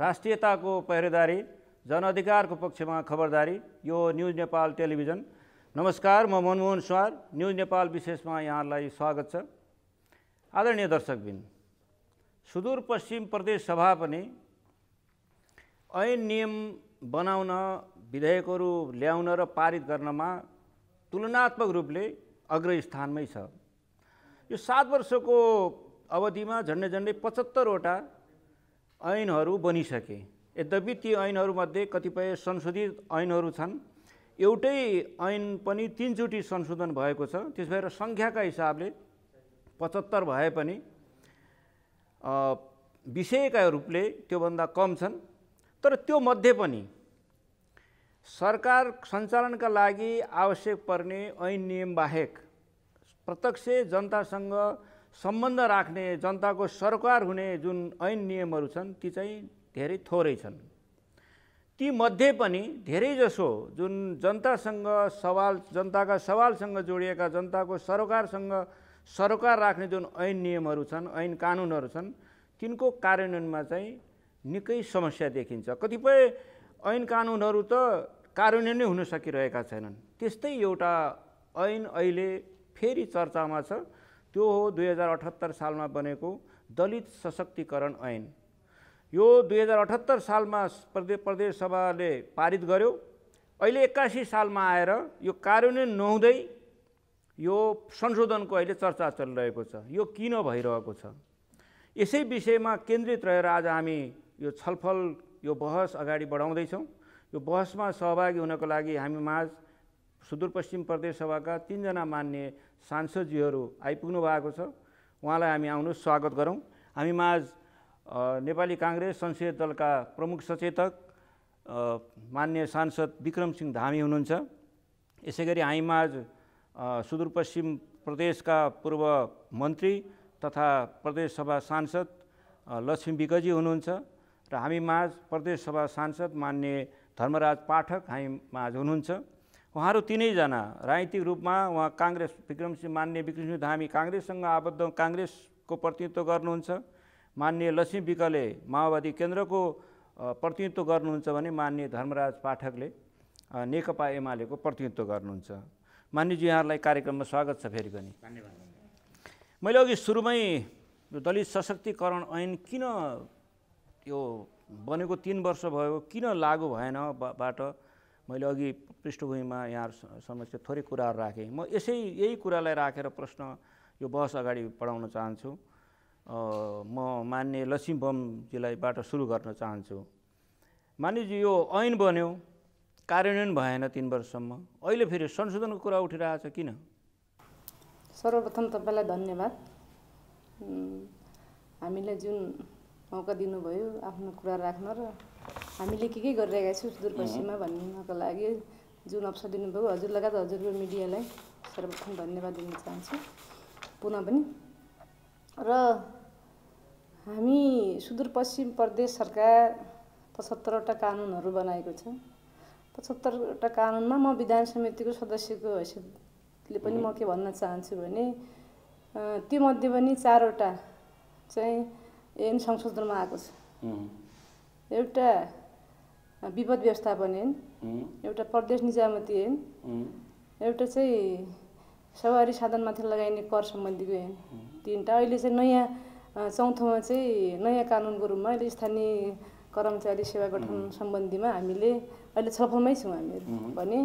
राष्ट्रियताको पहिरेदारी जनअधिकारको पक्षमा खबरदारी यो न्युज नेपाल टेलिभिजन नमस्कार म मनमोहन सुवार न्युज नेपाल विशेषमा यहाँलाई स्वागत छ आदरणीय दर्शकबिन सुदूरपश्चिम प्रदेश सभा पनि ऐन नियम बनाउन विधेयकहरू ल्याउन र पारित गर्नमा तुलनात्मक रूपले अग्रस्थानमै छ यो सात वर्षको अवधिमा झन्डै झन्डै पचहत्तरवटा ऐनहरू बनिसके यद्यपि ती ऐनहरूमध्ये कतिपय संशोधित ऐनहरू छन् एउटै ऐन पनि तिनचोटि संशोधन भएको छ त्यस भएर सङ्ख्याका हिसाबले पचहत्तर भए पनि विषयका रूपले त्योभन्दा कम छन् तर त्यो मध्ये पनि सरकार सञ्चालनका लागि आवश्यक पर्ने ऐन नियम बाहेक प्रत्यक्ष जनतासँग सम्बन्ध राख्ने जनताको सरकार हुने जुन ऐन नियमहरू छन् ती चाहिँ धेरै थोरै छन् ती मध्ये पनि धेरैजसो जुन जनतासँग सवाल जनताका सवालसँग जोडिएका जनताको सरकारसँग सरकार राख्ने जुन ऐन नियमहरू छन् ऐन कानुनहरू छन् तिनको कार्यान्वयनमा चाहिँ निकै समस्या देखिन्छ कतिपय ऐन कानुनहरू त कार्यान्वयन नै हुन सकिरहेका छैनन् त्यस्तै एउटा ऐन अहिले फेरि चर्चामा छ त्यो हो दुई हजार अठहत्तर सालमा बनेको दलित सशक्तिकरण ऐन यो दुई हजार अठहत्तर सालमा प्रदे प्रदेश सभाले पारित गर्यो अहिले एक्कासी सालमा आएर यो कार्यान्वयन नहुँदै यो संशोधनको अहिले चर्चा चलिरहेको छ यो किन भइरहेको छ यसै विषयमा केन्द्रित रहेर आज हामी यो छलफल यो बहस अगाडि बढाउँदैछौँ यो बहसमा सहभागी हुनको लागि हामी माझ सुदूरपश्चिम प्रदेश सभाका तिनजना मान्य सांसदजीहरू आइपुग्नु भएको छ उहाँलाई हामी आउनु स्वागत गरौँ हामी माझ नेपाली काङ्ग्रेस संसदीय दलका प्रमुख सचेतक मान्य सांसद विक्रम सिंह धामी हुनुहुन्छ यसै गरी हामी माझ सुदूरपश्चिम प्रदेशका पूर्व मन्त्री तथा प्रदेशसभा सांसद लक्ष्मी विकजी हुनुहुन्छ र हामी माझ प्रदेशसभा सांसद मान्य धर्मराज पाठक हामी माझ हुनुहुन्छ उहाँहरू तिनैजना राजनीतिक रूपमा उहाँ काङ्ग्रेस विक्रमसिंह मान्य विक्रमसिंह धामी काङ्ग्रेससँग आबद्ध काङ्ग्रेसको प्रतिनिधित्व गर्नुहुन्छ मान्य लक्ष्मी विकले माओवादी केन्द्रको प्रतिनिधित्व गर्नुहुन्छ भने मान्य धर्मराज पाठकले नेकपा एमालेको प्रतिनिधित्व गर्नुहुन्छ मान्यजी यहाँहरूलाई कार्यक्रममा स्वागत छ फेरि पनि धन्यवाद मैले अघि सुरुमै दलित सशक्तिकरण ऐन किन यो बनेको तिन वर्ष भयो किन लागु भएन बाट मैले अघि पृष्ठभूमिमा यहाँ समक्ष थोरै कुराहरू राखेँ म यसै यही कुरालाई राखेर प्रश्न यो बहस अगाडि बढाउन चाहन्छु म मान्य लक्ष्मी बाटो सुरु गर्न चाहन्छु मान्यजी यो ऐन बन्यो कार्यान्वयन भएन तिन वर्षसम्म अहिले फेरि संशोधनको कुरा उठिरहेको छ किन सर्वप्रथम तपाईँलाई धन्यवाद हामीलाई जुन मौका दिनुभयो आफ्नो कुरा राख्न र हामीले के के गरिरहेका छौँ सुदूरपश्चिममा भन्नको लागि जुन अवसर दिनुभयो हजुर लगायत हजुरको मिडियालाई सर्वप्रथम धन्यवाद दिन चाहन्छु पुनः पनि र हामी सुदूरपश्चिम प्रदेश सरकार पचहत्तरवटा कानुनहरू बनाएको छ पचहत्तरवटा कानुनमा म विधान समितिको सदस्यको हैसियतले पनि म के भन्न चाहन्छु भने त्यो मध्ये पनि चारवटा चाहिँ एम संशोधनमा आएको छ एउटा विपद व्यवस्थापन ऐन एउटा प्रदेश निजामती ऐन एउटा चाहिँ सवारी साधनमाथि लगाइने कर सम्बन्धीको ऐन तिनवटा अहिले चाहिँ नयाँ चौथोमा चाहिँ नयाँ कानुनको रूपमा अहिले स्थानीय कर्मचारी सेवा गठन सम्बन्धीमा हामीले अहिले छलफलमै छौँ हामीहरू भने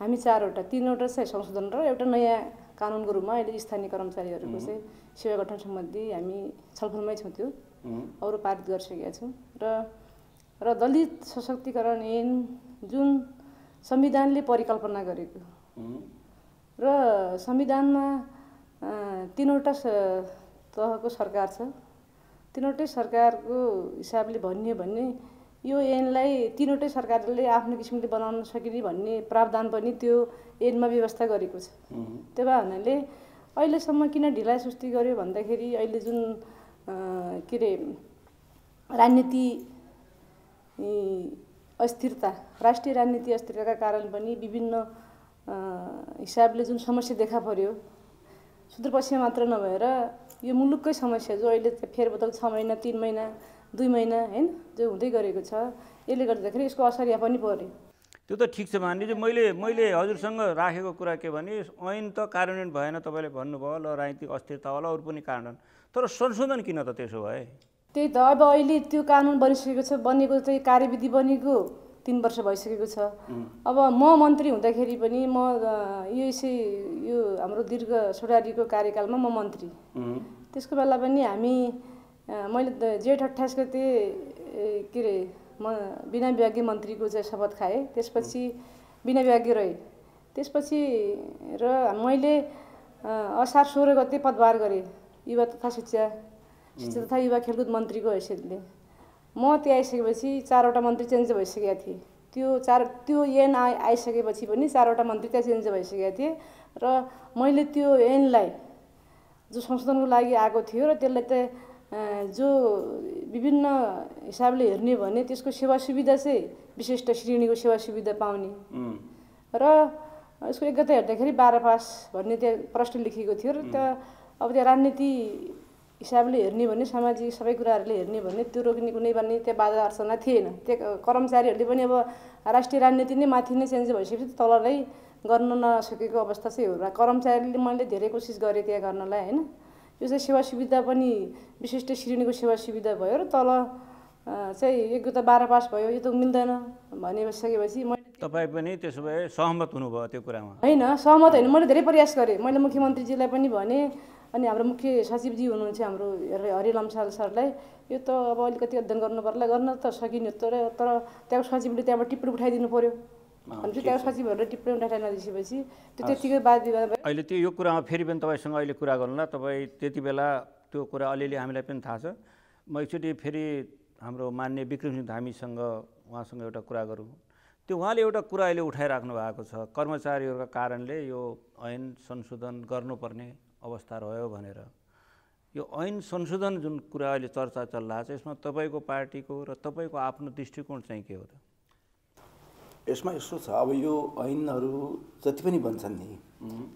हामी चारवटा तिनवटा चाहिँ संशोधन र एउटा नयाँ कानुनको रूपमा अहिले स्थानीय कर्मचारीहरूको चाहिँ सेवा गठन सम्बन्धी हामी छलफलमै छौँ त्यो अरू पारित गरिसकेका छौँ र र दलित सशक्तिकरण ऐन जुन संविधानले परिकल्पना गरेको र संविधानमा तिनवटा तहको सरकार छ तिनवटै सरकारको हिसाबले भनियो भने यो ऐनलाई तिनवटै सरकारले आफ्नो किसिमले बनाउन सकिने भन्ने प्रावधान पनि त्यो ऐनमा व्यवस्था गरेको छ त्यो भए हुनाले अहिलेसम्म किन ढिलाइ सुस्ती गर्यो भन्दाखेरि अहिले जुन के अरे राजनीति अस्थिरता राष्ट्रिय राजनीति अस्थिरताका कारण पनि विभिन्न हिसाबले जुन समस्या देखा पर्यो सुदूरपश्चिम मात्र नभएर यो मुलुककै समस्या जो अहिले फेरबदल छ महिना तिन महिना दुई महिना होइन जो हुँदै गरेको छ यसले गर्दाखेरि यसको असर यहाँ पनि पऱ्यो त्यो त ठिक छ महानिजी मैले मैले हजुरसँग राखेको कुरा के भने ऐन त कार्यान्वयन भएन तपाईँले भन्नुभयो ल राजनीतिक अस्थिरता होला अरू पनि कारण तर संशोधन किन त त्यसो भए त्यही त अब अहिले त्यो कानुन बनिसकेको छ बनेको चाहिँ कार्यविधि बनेको तिन वर्ष भइसकेको छ अब म मन्त्री हुँदाखेरि पनि म यो यसै यो हाम्रो दीर्घ सुडारीको कार्यकालमा म मन्त्री त्यसको बेला पनि हामी मैले जेठ अठाइस गते के अरे म बिना विभागीय मन्त्रीको चाहिँ शपथ खाएँ त्यसपछि बिना विभागीय रहेँ त्यसपछि र मैले असार सोह्र गते पदभार गरेँ युवा तथा शिक्षा शिक्षा तथा युवा खेलकुद मन्त्रीको हैसियतले म त्यहाँ आइसकेपछि चारवटा मन्त्री चेन्ज भइसकेका थिएँ त्यो चार त्यो एन आइ आइसकेपछि पनि चारवटा मन्त्री त्यहाँ चेन्ज भइसकेका थिए र मैले त्यो एनलाई जो संशोधनको लागि आएको थियो र त्यसलाई त जो विभिन्न हिसाबले हेर्ने भने त्यसको सेवा सुविधा चाहिँ विशिष्ट श्रेणीको सेवा सुविधा पाउने र यसको एकता हेर्दाखेरि बाह्र पास भन्ने त्यहाँ प्रश्न लेखिएको थियो र त्यहाँ अब त्यहाँ राजनीति हिसाबले हेर्ने भने सामाजिक सबै कुराहरूले हेर्ने भने त्यो रोक्ने कुनै पनि त्यहाँ बाधा अर्चना थिएन त्यो कर्मचारीहरूले पनि अब राष्ट्रिय राजनीति नै माथि नै चेन्ज भइसकेपछि तललाई गर्न नसकेको अवस्था चाहिँ हो र कर्मचारीले मैले धेरै कोसिस गरेँ त्यहाँ गर्नलाई होइन यो चाहिँ सेवा सुविधा पनि विशिष्ट श्रेणीको सेवा सुविधा भयो र तल चाहिँ एक त बाह्र पास भयो यो त मिल्दैन भनिसकेपछि मैले तपाईँ पनि त्यसो भए सहमत हुनुभयो त्यो कुरामा होइन सहमत होइन मैले धेरै प्रयास गरेँ मैले मुख्यमन्त्रीजीलाई पनि भनेँ अनि हाम्रो मुख्य सचिवजी हुनुहुन्छ हाम्रो हरि लम्साल सरलाई यो त अब अलिकति अध्ययन गर्नु पर्ला गर्न त सकिने तर तर त्यहाँको सचिवले त्यहाँबाट टिप्पणी उठाइदिनु पऱ्यो भनेपछि त्यहाँको सचिवहरूले टिप्पणी उठाइ नदिसकेपछि त्यो त्यतिकै बाद अहिले त्यो यो कुरामा फेरि पनि तपाईँसँग अहिले कुरा गर्नु तपाईँ त्यति बेला त्यो कुरा अलिअलि हामीलाई पनि थाहा छ म एकचोटि फेरि हाम्रो मान्य विक्रम धामीसँग उहाँसँग एउटा कुरा गरौँ त्यो उहाँले एउटा कुरा अहिले उठाइराख्नु भएको छ कर्मचारीहरूका कारणले यो ऐन संशोधन गर्नुपर्ने अवस्था रह्यो भनेर यो ऐन संशोधन जुन कुरा अहिले चर्चा चलिरहेको छ यसमा तपाईँको पार्टीको र तपाईँको आफ्नो दृष्टिकोण चाहिँ के हो त यसमा यस्तो छ अब यो ऐनहरू जति पनि बन्छन् नि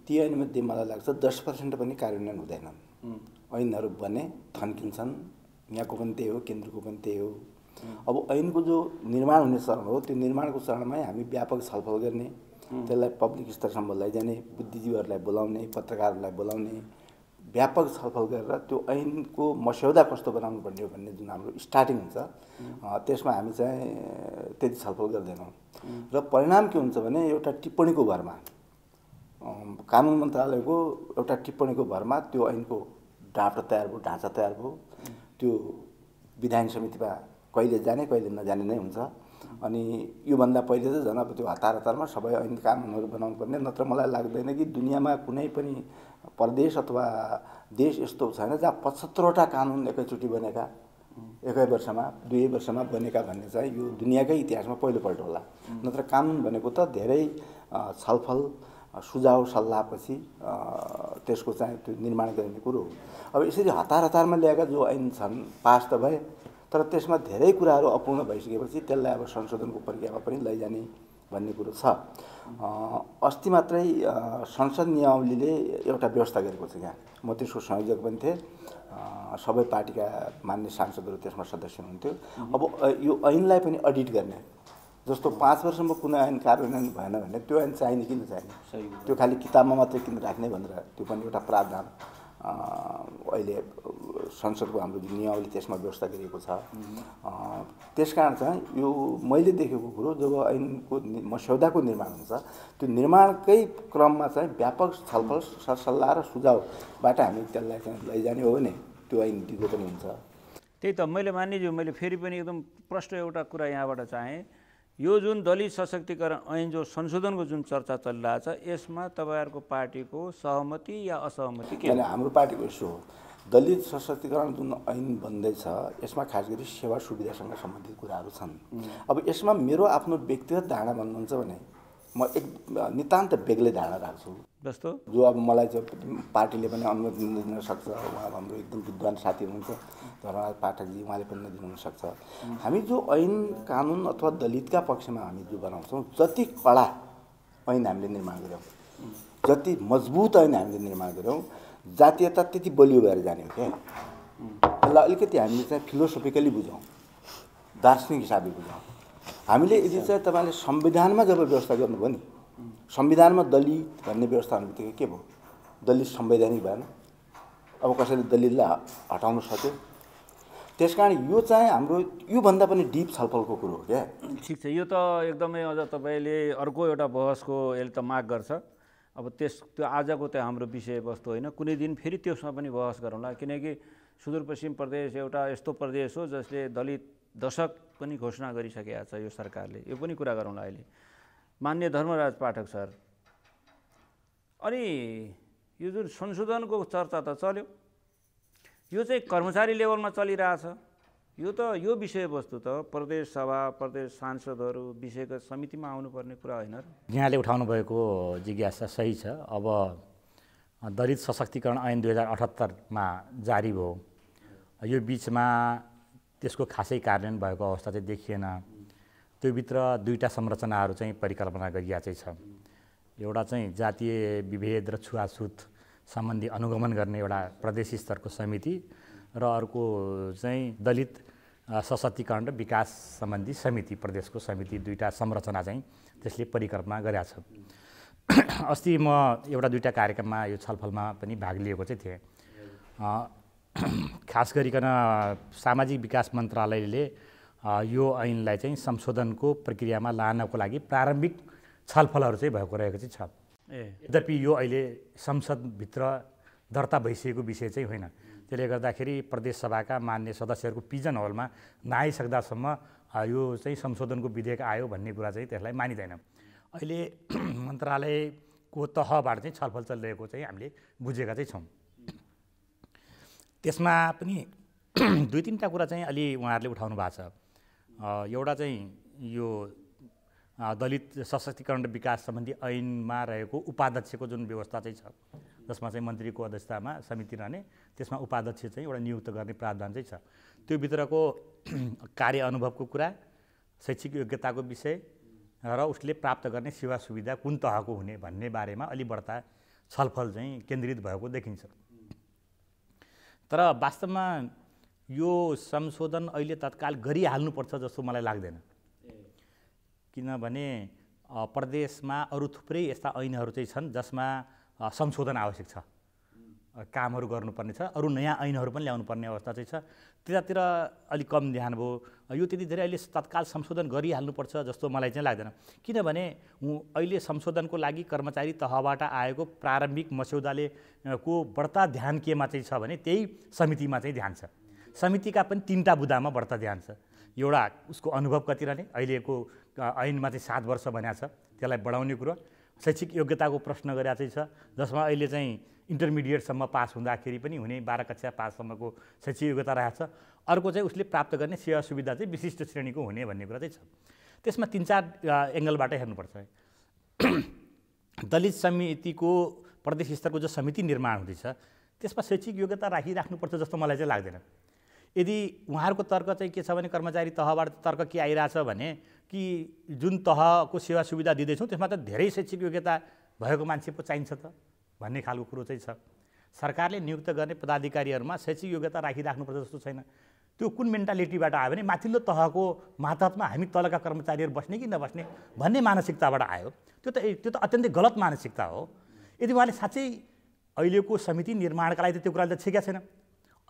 ती ऐनमध्ये मलाई लाग्छ दस पर्सेन्ट पनि कार्यान्वयन हुँदैनन् ऐनहरू बने थन्किन्छन् यहाँको पनि त्यही हो केन्द्रको पनि त्यही हो अब ऐनको जो निर्माण हुने चरण हो त्यो निर्माणको चरणमै हामी व्यापक छलफल गर्ने त्यसलाई पब्लिक स्तरसम्म लैजाने बुद्धिजीवीहरूलाई बोलाउने पत्रकारहरूलाई बोलाउने व्यापक छलफल गरेर त्यो ऐनको मस्यौदा कस्तो बनाउनु पर्ने हो भन्ने जुन हाम्रो स्टार्टिङ हुन्छ त्यसमा हामी चाहिँ त्यति छलफल गर्दैनौँ र परिणाम के हुन्छ भने एउटा टिप्पणीको भरमा कानुन मन्त्रालयको एउटा टिप्पणीको भरमा त्यो ऐनको ड्राफ्ट तयार भयो ढाँचा तयार भयो त्यो विधान समितिमा कहिले जाने कहिले नजाने नै हुन्छ अनि योभन्दा पहिले चाहिँ झन् अब त्यो हतार हतारमा सबै ऐन कानुनहरू बनाउनु पर्ने नत्र मलाई लाग्दैन कि दुनियाँमा कुनै पनि प्रदेश अथवा देश यस्तो छैन जहाँ पचहत्तरवटा कानुन एकैचोटि बनेका एकै वर्षमा दुई वर्षमा बनेका भन्ने चाहिँ यो दुनियाँकै इतिहासमा पहिलोपल्ट होला नत्र कानुन भनेको त धेरै छलफल सुझाव सल्लाहपछि त्यसको चाहिँ त्यो निर्माण गरिने कुरो हो अब यसरी हतार हतारमा ल्याएका जो ऐन छन् पास त भए तर त्यसमा धेरै कुराहरू अपूर्ण भइसकेपछि त्यसलाई अब संशोधनको प्रक्रियामा पनि लैजाने भन्ने कुरो छ अस्ति मात्रै संसद नियमावलीले एउटा व्यवस्था गरेको छ यहाँ म त्यसको संयोजक पनि थिएँ सबै पार्टीका मान्य सांसदहरू त्यसमा सदस्य हुनुहुन्थ्यो अब यो ऐनलाई पनि अडिट गर्ने जस्तो पाँच वर्षमा कुनै ऐन कार्यान्वयन भएन भने त्यो ऐन चाहिने किन चाहिने त्यो खालि किताबमा मात्रै किन राख्ने भनेर त्यो पनि एउटा प्रावधान अहिले संसदको हाम्रो नियमावली त्यसमा व्यवस्था गरिएको छ त्यस कारण चाहिँ यो मैले देखेको कुरो जब ऐनको मस्यौदाको निर्माण हुन्छ त्यो निर्माणकै क्रममा चाहिँ व्यापक छलफल सरसल्लाह र सुझावबाट हामी त्यसलाई चाहिँ लैजाने हो भने त्यो ऐन दिगो पनि हुन्छ त्यही त मैले जो मैले फेरि पनि एकदम प्रष्ट एउटा कुरा यहाँबाट चाहेँ यो जुन दलित सशक्तिकरण ऐन जो संशोधनको जुन चर्चा छ यसमा तपाईँहरूको पार्टीको सहमति या असहमति के हाम्रो पार्टीको यसो हो दलित सशक्तिकरण जुन ऐन भन्दैछ यसमा खास गरी सेवा सुविधासँग सम्बन्धित कुराहरू छन् अब यसमा मेरो आफ्नो व्यक्तिगत धारणा भन्नुहुन्छ भने म एक नितान्त बेग्लै धारणा राख्छु जस्तो जो अब मलाई चाहिँ पार्टीले पनि अनुमति नदिन सक्छ उहाँ हाम्रो एकदम विद्वान साथी हुनुहुन्छ धर्मराज पाठकजी उहाँले पनि नदिनु सक्छ हामी जो ऐन कानुन अथवा दलितका पक्षमा हामी जो बनाउँछौँ जति कडा ऐन हामीले निर्माण गऱ्यौँ जति मजबुत ऐन हामीले निर्माण गऱ्यौँ जातीयता त्यति बलियो भएर जाने हो क्या यसलाई अलिकति हामीले चाहिँ फिलोसोफिकली बुझौँ दार्शनिक हिसाबले बुझौँ हामीले यदि चाहिँ तपाईँले संविधानमा जब व्यवस्था गर्नुभयो नि संविधानमा दलित भन्ने व्यवस्था हुने बित्तिकै के भयो दलित संवैधानिक भएन अब कसैले दलितलाई हटाउन सक्यो त्यस कारण यो चाहिँ हाम्रो योभन्दा पनि डिप छलफलको कुरो हो क्या ठिक छ यो त एकदमै अझ तपाईँले अर्को एउटा बहसको यसले त माग गर्छ अब त्यस त्यो आजको त हाम्रो विषयवस्तु होइन कुनै दिन फेरि त्यसमा पनि बहस गरौँला किनकि सुदूरपश्चिम प्रदेश एउटा यस्तो प्रदेश हो जसले दलित दशक पनि घोषणा गरिसकेका छ यो सरकारले यो पनि कुरा गरौँला अहिले मान्य धर्मराज पाठक सर अनि यो जुन संशोधनको चर्चा त चल्यो यो चाहिँ कर्मचारी लेभलमा चलिरहेछ यो त यो विषयवस्तु त प्रदेश सभा प्रदेश सांसदहरू विषयको समितिमा आउनुपर्ने कुरा होइन यहाँले उठाउनु भएको जिज्ञासा सही छ अब दलित सशक्तिकरण ऐन दुई हजार अठहत्तरमा जारी भयो यो बिचमा त्यसको खासै कार्यान्वयन भएको अवस्था चाहिँ देखिएन भित्र दुईवटा संरचनाहरू चाहिँ परिकल्पना गरिया चाहिँ छ एउटा चाहिँ जातीय विभेद र छुवाछुत सम्बन्धी अनुगमन गर्ने एउटा प्रदेश स्तरको समिति र अर्को चाहिँ दलित सशक्तिकरण र विकास सम्बन्धी समिति प्रदेशको समिति दुईवटा संरचना चाहिँ त्यसले परिकल्पना गरेका छ अस्ति म एउटा दुईवटा कार्यक्रममा यो छलफलमा पनि भाग लिएको चाहिँ थिएँ खास गरिकन सामाजिक विकास मन्त्रालयले यो ऐनलाई चाहिँ संशोधनको प्रक्रियामा लानको लागि प्रारम्भिक छलफलहरू चाहिँ भएको रहेको चाहिँ छ यद्यपि यो अहिले संसदभित्र दर्ता भइसकेको विषय चाहिँ होइन त्यसले गर्दाखेरि प्रदेशसभाका मान्य सदस्यहरूको पिजन हलमा नआइसक्दासम्म यो चाहिँ संशोधनको विधेयक आयो भन्ने कुरा चाहिँ त्यसलाई मानिँदैन अहिले मन्त्रालयको तहबाट चाहिँ छलफल चलिरहेको चाहिँ हामीले बुझेका चाहिँ छौँ त्यसमा पनि दुई तिनवटा कुरा चाहिँ अलि उहाँहरूले उठाउनु भएको छ एउटा चाहिँ यो दलित सशक्तिकरण र विकास सम्बन्धी ऐनमा रहेको उपाध्यक्षको जुन व्यवस्था चाहिँ छ जसमा चाहिँ मन्त्रीको अध्यक्षतामा समिति रहने त्यसमा उपाध्यक्ष चाहिँ एउटा नियुक्त गर्ने प्रावधान चाहिँ छ त्योभित्रको कार्य अनुभवको कुरा शैक्षिक योग्यताको विषय र उसले प्राप्त गर्ने सेवा सुविधा कुन तहको हुने भन्ने बारेमा अलि बढ्ता छलफल चाहिँ केन्द्रित भएको देखिन्छ तर वास्तवमा यो संशोधन अहिले तत्काल गरिहाल्नुपर्छ जस्तो मलाई लाग्दैन किनभने प्रदेशमा अरू थुप्रै यस्ता ऐनहरू चाहिँ छन् जसमा संशोधन आवश्यक छ कामहरू गर्नुपर्ने छ अरू नयाँ ऐनहरू पनि ल्याउनु पर्ने अवस्था चाहिँ छ त्यतातिर अलिक कम ध्यान भयो यो त्यति धेरै अहिले तत्काल संशोधन गरिहाल्नुपर्छ जस्तो मलाई चाहिँ लाग्दैन किनभने अहिले संशोधनको लागि कर्मचारी तहबाट आएको प्रारम्भिक मस्यौदाले को बढ्ता ध्यान केमा चाहिँ छ भने त्यही समितिमा चाहिँ ध्यान छ समितिका पनि तिनवटा बुदामा बढ्ता ध्यान छ एउटा उसको अनुभव कति रहने अहिलेको ऐनमा चाहिँ सात वर्ष बनाएको छ त्यसलाई बढाउने कुरो शैक्षिक योग्यताको प्रश्न गरेर चाहिँ छ जसमा अहिले चाहिँ इन्टरमिडिएटसम्म पास हुँदाखेरि पनि हुने बाह्र कक्षा पाससम्मको शैक्षिक योग्यता रहेको छ अर्को चाहिँ उसले प्राप्त गर्ने सेवा सुविधा चाहिँ विशिष्ट श्रेणीको हुने भन्ने कुरा चाहिँ छ त्यसमा तिन चार एङ्गलबाट हेर्नुपर्छ दलित समितिको प्रदेश स्तरको जो समिति निर्माण हुँदैछ त्यसमा शैक्षिक योग्यता राखिराख्नुपर्छ जस्तो मलाई चाहिँ लाग्दैन यदि उहाँहरूको तर्क चाहिँ के छ भने कर्मचारी तहबाट तर्क के आइरहेछ भने कि जुन तहको सेवा सुविधा दिँदैछौँ त्यसमा त धेरै शैक्षिक योग्यता भएको मान्छे पो चाहिन्छ त भन्ने खालको कुरो चाहिँ छ सरकारले नियुक्त गर्ने पदाधिकारीहरूमा शैक्षिक योग्यता राखिराख्नुपर्छ जस्तो छैन त्यो कुन मेन्टालिटीबाट आयो भने माथिल्लो तहको मातहतमा हामी तलका कर्मचारीहरू बस्ने कि नबस्ने भन्ने मानसिकताबाट आयो त्यो त त्यो त अत्यन्तै गलत मानसिकता हो यदि उहाँले साँच्चै अहिलेको समिति निर्माणका लागि त त्यो कुराले त छेक्या छैन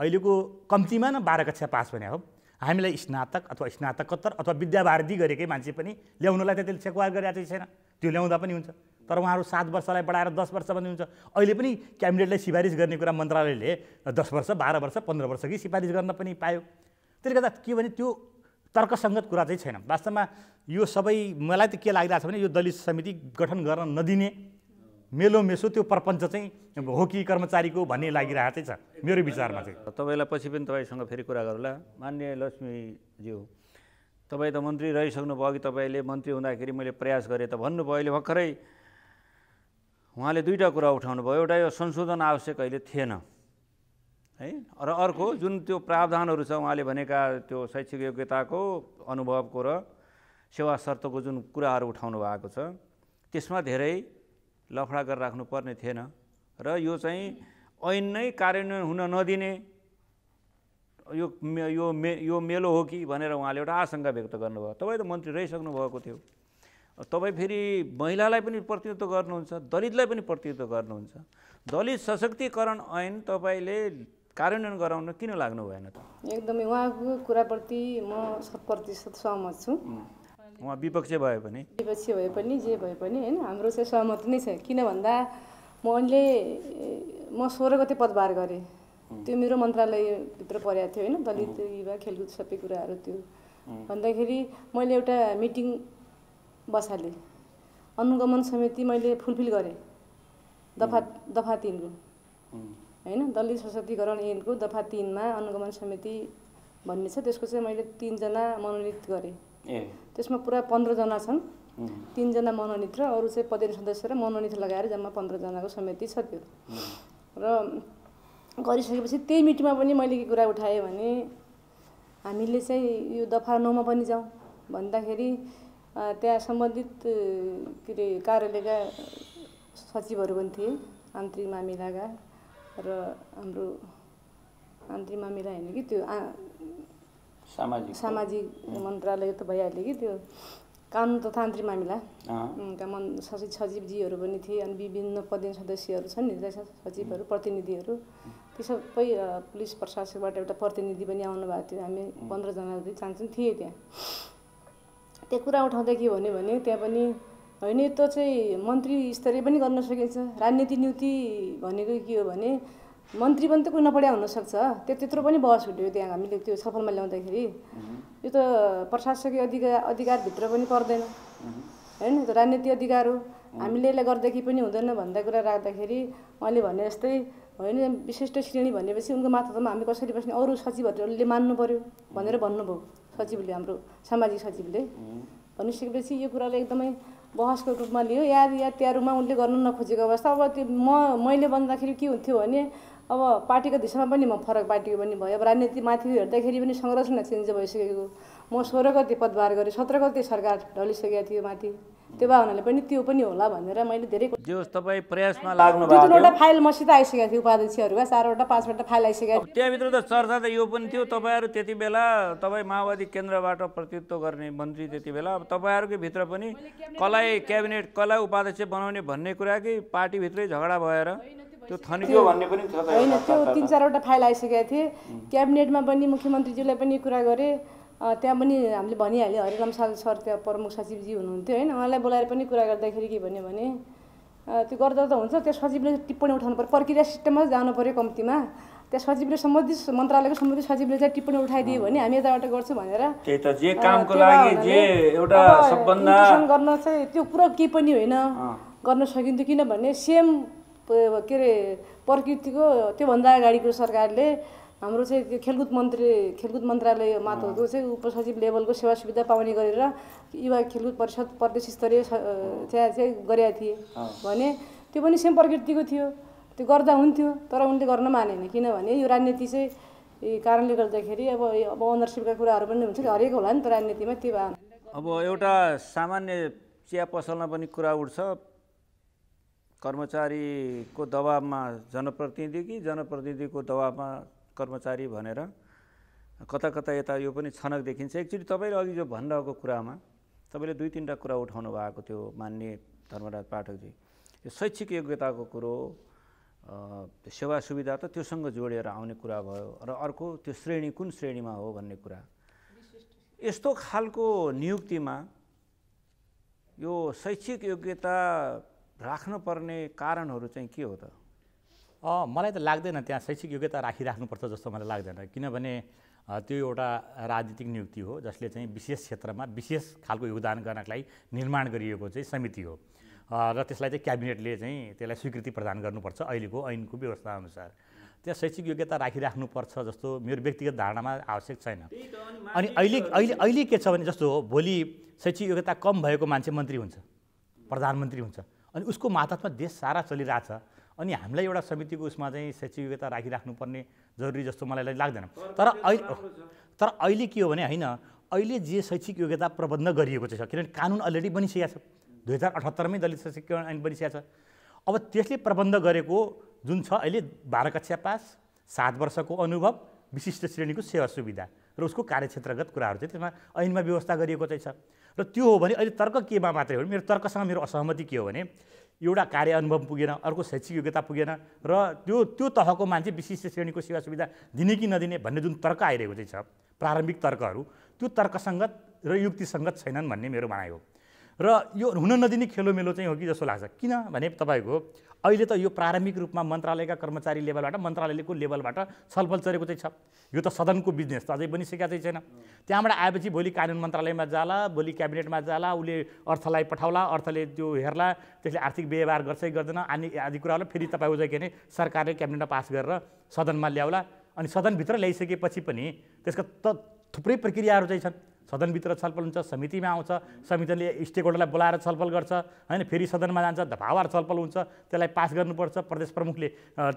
अहिलेको कम्तीमा न बाह्र कक्षा पास भने हो हामीलाई स्नातक अथवा स्नातकोत्तर अथवा विद्याभारती गरेकै मान्छे पनि ल्याउनुलाई त त्यसले गरेर चाहिँ छैन त्यो ल्याउँदा पनि हुन्छ तर उहाँहरू सात वर्षलाई बढाएर दस वर्ष पनि हुन्छ अहिले पनि क्याबिनेटलाई सिफारिस गर्ने कुरा मन्त्रालयले दस वर्ष बाह्र वर्ष पन्ध्र कि सिफारिस गर्न पनि पायो त्यसले गर्दा के भने त्यो तर्कसङ्गत कुरा चाहिँ छैन वास्तवमा यो सबै मलाई त के लागिरहेको छ भने यो दलित समिति गठन गर्न नदिने मेलो मेसो त्यो प्रपञ्च चाहिँ हो कि कर्मचारीको भन्ने लागिरहेको चाहिँ छ मेरो विचारमा चाहिँ तपाईँलाई पछि पनि तपाईँसँग फेरि कुरा गरौँला मान्य लक्ष्मीज्यू तपाईँ त मन्त्री रहिसक्नुभयो कि तपाईँले मन्त्री हुँदाखेरि मैले प्रयास गरेँ त भन्नुभयो अहिले भर्खरै उहाँले दुईवटा कुरा उठाउनु भयो एउटा यो संशोधन आवश्यक अहिले थिएन है र अर्को जुन त्यो प्रावधानहरू छ उहाँले भनेका त्यो शैक्षिक योग्यताको अनुभवको र सेवा शर्तको जुन कुराहरू उठाउनु भएको छ त्यसमा धेरै लफडा गरेर राख्नुपर्ने थिएन र यो चाहिँ ऐन नै कार्यान्वयन हुन नदिने यो मे यो मे यो मेलो हो कि भनेर उहाँले एउटा आशङ्का व्यक्त गर्नुभयो तपाईँ त मन्त्री रहिसक्नु भएको थियो तपाईँ फेरि महिलालाई पनि प्रतिनिधित्व गर्नुहुन्छ दलितलाई पनि प्रतिनिधित्व गर्नुहुन्छ दलित सशक्तिकरण ऐन तपाईँले कार्यान्वयन गराउन किन लाग्नु भएन त एकदमै उहाँको कुराप्रति म शत प्रतिशत सहमत छु उहाँ विपक्ष भए पनि विपक्ष भए पनि जे भए पनि होइन हाम्रो चाहिँ सहमति नै छ किन भन्दा मैले म सोह्र गते पदभार गरेँ त्यो मेरो मन्त्रालयभित्र परेको थियो होइन दलित युवा खेलकुद सबै कुराहरू त्यो भन्दाखेरि मैले एउटा मिटिङ बसालेँ अनुगमन समिति मैले फुलफिल गरेँ दफा दफा तिनको होइन दलित सशक्तिकरण ऐनको दफा तिनमा अनुगमन समिति भन्ने छ त्यसको चाहिँ मैले तिनजना मनोनित गरेँ त्यसमा पुरा पन्ध्रजना छन् तिनजना मनोनित र अरू चाहिँ पदेन सदस्य र मनोनित लगाएर जम्मा पन्ध्रजनाको समिति छ त्यो र गरिसकेपछि त्यही मिटिङमा पनि मैले के कुरा उठाएँ भने हामीले चाहिँ यो दफा नौमा पनि जाउँ भन्दाखेरि त्यहाँ सम्बन्धित के अरे कार्यालयका सचिवहरू पनि थिए आन्तरिक मामिलाका र हाम्रो आन्तरिक मामिला होइन कि त्यो सामाजिक सामाजिक मन्त्रालय त भइहाल्यो कि त्यो कानुन तथा तान्त्रिक मामिला त्यहाँ मन सचिव सचिवजीहरू पनि थिए अनि विभिन्न पदेन सदस्यहरू छन् नि सचिवहरू प्रतिनिधिहरू ती सबै पुलिस प्रशासनबाट एउटा प्रतिनिधि पनि आउनु भएको थियो हामी पन्ध्रजना जति चाहन्छौँ थिए त्यहाँ त्यो कुरा उठाउँदा के भन्यो भने त्यहाँ पनि होइन यो त चाहिँ मन्त्री स्तरीय पनि गर्न सकिन्छ राजनीति नियुक्ति भनेको के हो भने मन्त्री पनि त कोही नपढ्या हुनसक्छ त्यो त्यत्रो पनि बहस उठ्यो त्यहाँ हामीले त्यो छलफलमा ल्याउँदाखेरि यो त प्रशासकीय अधिकार अधिकारभित्र पनि पर्दैन होइन त्यो राजनीति अधिकार हो हामीले यसलाई गर्दाखेरि पनि हुँदैन भन्दा कुरा राख्दाखेरि उहाँले भने जस्तै होइन विशिष्ट श्रेणी भनेपछि उनको माथतमा हामी कसरी बस्ने अरू सचिवहरूले मान्नु पऱ्यो भनेर भन्नुभयो सचिवले हाम्रो सामाजिक सचिवले भनिसकेपछि यो कुरालाई एकदमै बहसको रूपमा लियो या या त्यहाँ रूपमा उनले गर्नु नखोजेको अवस्था अब त्यो म मैले भन्दाखेरि के हुन्थ्यो भने अब पार्टीको दिशामा पनि म फरक पार्टीको पनि भयो अब राजनीतिमाथि हेर्दाखेरि पनि संरचना चेन्ज भइसकेको म सोह्र गति पदभार गरेँ सत्र गति सरकार ढलिसकेको थियो माथि त्यो भावनाले पनि त्यो पनि होला भनेर मैले धेरै तपाईँ प्रयासमा लाग्नु दुई तिनवटा फाइल मसित आइसकेको थियो उपाध्यक्षहरूका चारवटा पाँचवटा फाइल आइसकेको थियो त्यहाँभित्र त चर्चा त यो पनि थियो तपाईँहरू त्यति बेला तपाईँ माओवादी केन्द्रबाट प्रतित्व गर्ने मन्त्री त्यति बेला अब तपाईँहरूकै भित्र पनि कसलाई क्याबिनेट कसलाई उपाध्यक्ष बनाउने भन्ने कुरा कुराकै पार्टीभित्रै झगडा भएर होइन त्यो तिन चारवटा फाइल आइसकेका थिए क्याबिनेटमा पनि मुख्यमन्त्रीज्यूलाई पनि कुरा गरेँ त्यहाँ पनि हामीले भनिहाल्यो हरिराम साल सर त्यहाँ प्रमुख सचिवजी हुनुहुन्थ्यो होइन उहाँलाई बोलाएर पनि कुरा गर्दाखेरि के भन्यो भने त्यो गर्दा त हुन्छ त्यहाँ सचिवले टिप्पणी उठाउनु पऱ्यो प्रक्रिया सिस्टममा जानु पऱ्यो कम्तीमा त्यहाँ सचिवले सम्बन्धित मन्त्रालयको सम्बन्धित सचिवले चाहिँ टिप्पणी उठाइदियो भने हामी यताबाट गर्छौँ भनेर गर्न चाहिँ त्यो कुरा केही पनि होइन गर्न सकिन्थ्यो किनभने सेम के अरे प्रकृतिको त्योभन्दा अगाडिको सरकारले हाम्रो चाहिँ त्यो खेलकुद मन्त्री खेलकुद मन्त्रालय माथको चाहिँ उपसचिव लेभलको सेवा सुविधा पाउने गरेर युवा खेलकुद परिषद प्रदेश स्तरीय त्यहाँ चाहिँ गरेका थिए भने त्यो पनि सेम प्रकृतिको थियो त्यो गर्दा हुन्थ्यो तर उनले गर्न मानेन किनभने यो राजनीति चाहिँ कारणले गर्दाखेरि अब अब ओनरसिपका कुराहरू पनि हुन्छ हरेक होला नि त राजनीतिमा त्यो भए अब एउटा सामान्य चिया पसलमा पनि कुरा उठ्छ कर्मचारीको दबाबमा जनप्रतिनिधि कि जनप्रतिनिधिको दबावमा कर्मचारी भनेर कता कता यता यो पनि छनक देखिन्छ एक्चुली तपाईँले अघि जो भनिरहेको कुरामा तपाईँले दुई तिनवटा कुरा उठाउनु भएको थियो मान्ने धर्मराज पाठकजी यो शैक्षिक योग्यताको कुरो सेवा सुविधा त त्योसँग जोडेर आउने कुरा भयो र अर्को त्यो श्रेणी कुन श्रेणीमा हो भन्ने कुरा यस्तो खालको नियुक्तिमा यो शैक्षिक योग्यता राख्नुपर्ने कारणहरू चाहिँ के हो त मलाई त लाग्दैन त्यहाँ शैक्षिक योग्यता राखिराख्नुपर्छ जस्तो मलाई लाग्दैन किनभने त्यो एउटा राजनीतिक नियुक्ति हो जसले चाहिँ विशेष क्षेत्रमा विशेष खालको योगदान गर्नको लागि निर्माण गरिएको चाहिँ समिति हो र त्यसलाई चाहिँ क्याबिनेटले चाहिँ त्यसलाई स्वीकृति प्रदान गर्नुपर्छ अहिलेको ऐनको व्यवस्थाअनुसार त्यहाँ शैक्षिक योग्यता राखिराख्नुपर्छ जस्तो मेरो व्यक्तिगत धारणामा आवश्यक छैन अनि अहिले अहिले अहिले के छ भने जस्तो भोलि शैक्षिक योग्यता कम भएको मान्छे मन्त्री हुन्छ प्रधानमन्त्री हुन्छ अनि उसको मातहतमा देश सारा छ अनि हामीलाई एउटा समितिको उसमा चाहिँ सचिवता राखिराख्नुपर्ने जरुरी जस्तो मलाई लाग्दैन तर अहिले तर अहिले के हो भने होइन अहिले जे शैक्षिक योग्यता प्रबन्ध गरिएको छ किनभने कानुन अलरेडी बनिसकेको छ दुई हजार अठहत्तरमै दलित शैक्षिकरण ऐन बनिसकेको छ अब त्यसले प्रबन्ध गरेको जुन छ अहिले बाह्र कक्षा पास सात वर्षको अनुभव विशिष्ट श्रेणीको सेवा सुविधा र उसको कार्यक्षेत्रगत कुराहरू चाहिँ त्यसमा ऐनमा व्यवस्था गरिएको चाहिँ छ र त्यो हो भने अहिले तर्क केमा मात्रै हो मेरो तर्कसँग मेरो असहमति के हो भने एउटा कार्य अनुभव पुगेन अर्को शैक्षिक योग्यता पुगेन र त्यो त्यो तहको मान्छे विशिष्ट श्रेणीको सेवा सुविधा दिने कि नदिने भन्ने जुन तर्क आइरहेको चाहिँ छ प्रारम्भिक तर्कहरू त्यो तर्कसङ्गत र युक्तिसङ्गत छैनन् भन्ने मेरो भनाइ हो र यो हुन नदिने खेलोमेलो चाहिँ हो कि जस्तो लाग्छ किनभने तपाईँको अहिले त यो प्रारम्भिक रूपमा मन्त्रालयका कर्मचारी लेभलबाट मन्त्रालयको लेभलबाट छलफल चलेको चाहिँ छ यो त सदनको बिजनेस त अझै बनिसकेका चाहिँ छैन त्यहाँबाट आएपछि भोलि कानुन मन्त्रालयमा जाला भोलि क्याबिनेटमा जाला उसले अर्थलाई पठाउला अर्थले त्यो हेर्ला त्यसले आर्थिक व्यवहार गर्छ कि गर्दैन आदि आदि कुराहरूलाई फेरि तपाईँ चाहिँ के भने सरकारले क्याबिनेटमा पास गरेर सदनमा ल्याउला अनि सदनभित्र ल्याइसकेपछि पनि त्यसको त थुप्रै प्रक्रियाहरू चाहिँ छन् सदनभित्र छलफल हुन्छ समितिमा आउँछ समितिले स्टेक होल्डरलाई बोलाएर छलफल गर्छ होइन फेरि सदनमा जान्छ धपावार छलफल हुन्छ त्यसलाई पास गर्नुपर्छ प्रदेश प्रमुखले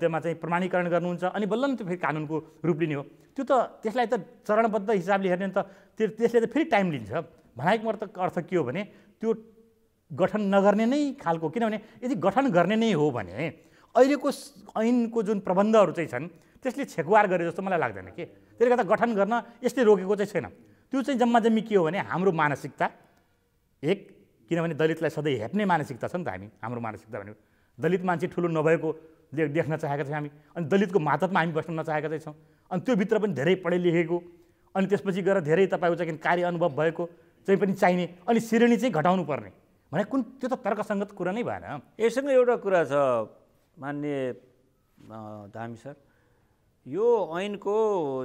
त्यसमा चाहिँ प्रमाणीकरण गर्नुहुन्छ अनि बल्ल नि त्यो फेरि कानुनको रूप लिने हो त्यो त त्यसलाई त चरणबद्ध हिसाबले हेर्ने त त्यसले त फेरि टाइम लिन्छ भनाइको अर्थ अर्थ के हो भने त्यो गठन नगर्ने नै खालको किनभने यदि गठन गर्ने नै हो भने अहिलेको ऐनको जुन प्रबन्धहरू चाहिँ छन् त्यसले छेकवार गरे जस्तो मलाई लाग्दैन कि त्यसले गर्दा गठन गर्न यसले रोकेको चाहिँ छैन त्यो चाहिँ जम्मा जम्मी के हो भने हाम्रो मानसिकता एक किनभने दलितलाई सधैँ हेप्ने मानसिकता छ नि त हामी हाम्रो मानसिकता भनेको दलित मान्छे ठुलो नभएको देख्न चाहेका छौँ हामी अनि दलितको मातमा हामी बस्न नचाहेका चाहिँ छौँ अनि त्योभित्र पनि धेरै पढे लेखेको अनि त्यसपछि गएर धेरै तपाईँको चाहिँ कार्य अनुभव भएको चाहिँ पनि चाहिने अनि श्रेणी चाहिँ घटाउनु पर्ने भने कुन त्यो त तर्कसङ्गत कुरा नै भएन यससँग एउटा कुरा छ मान्य धामी सर यो ऐनको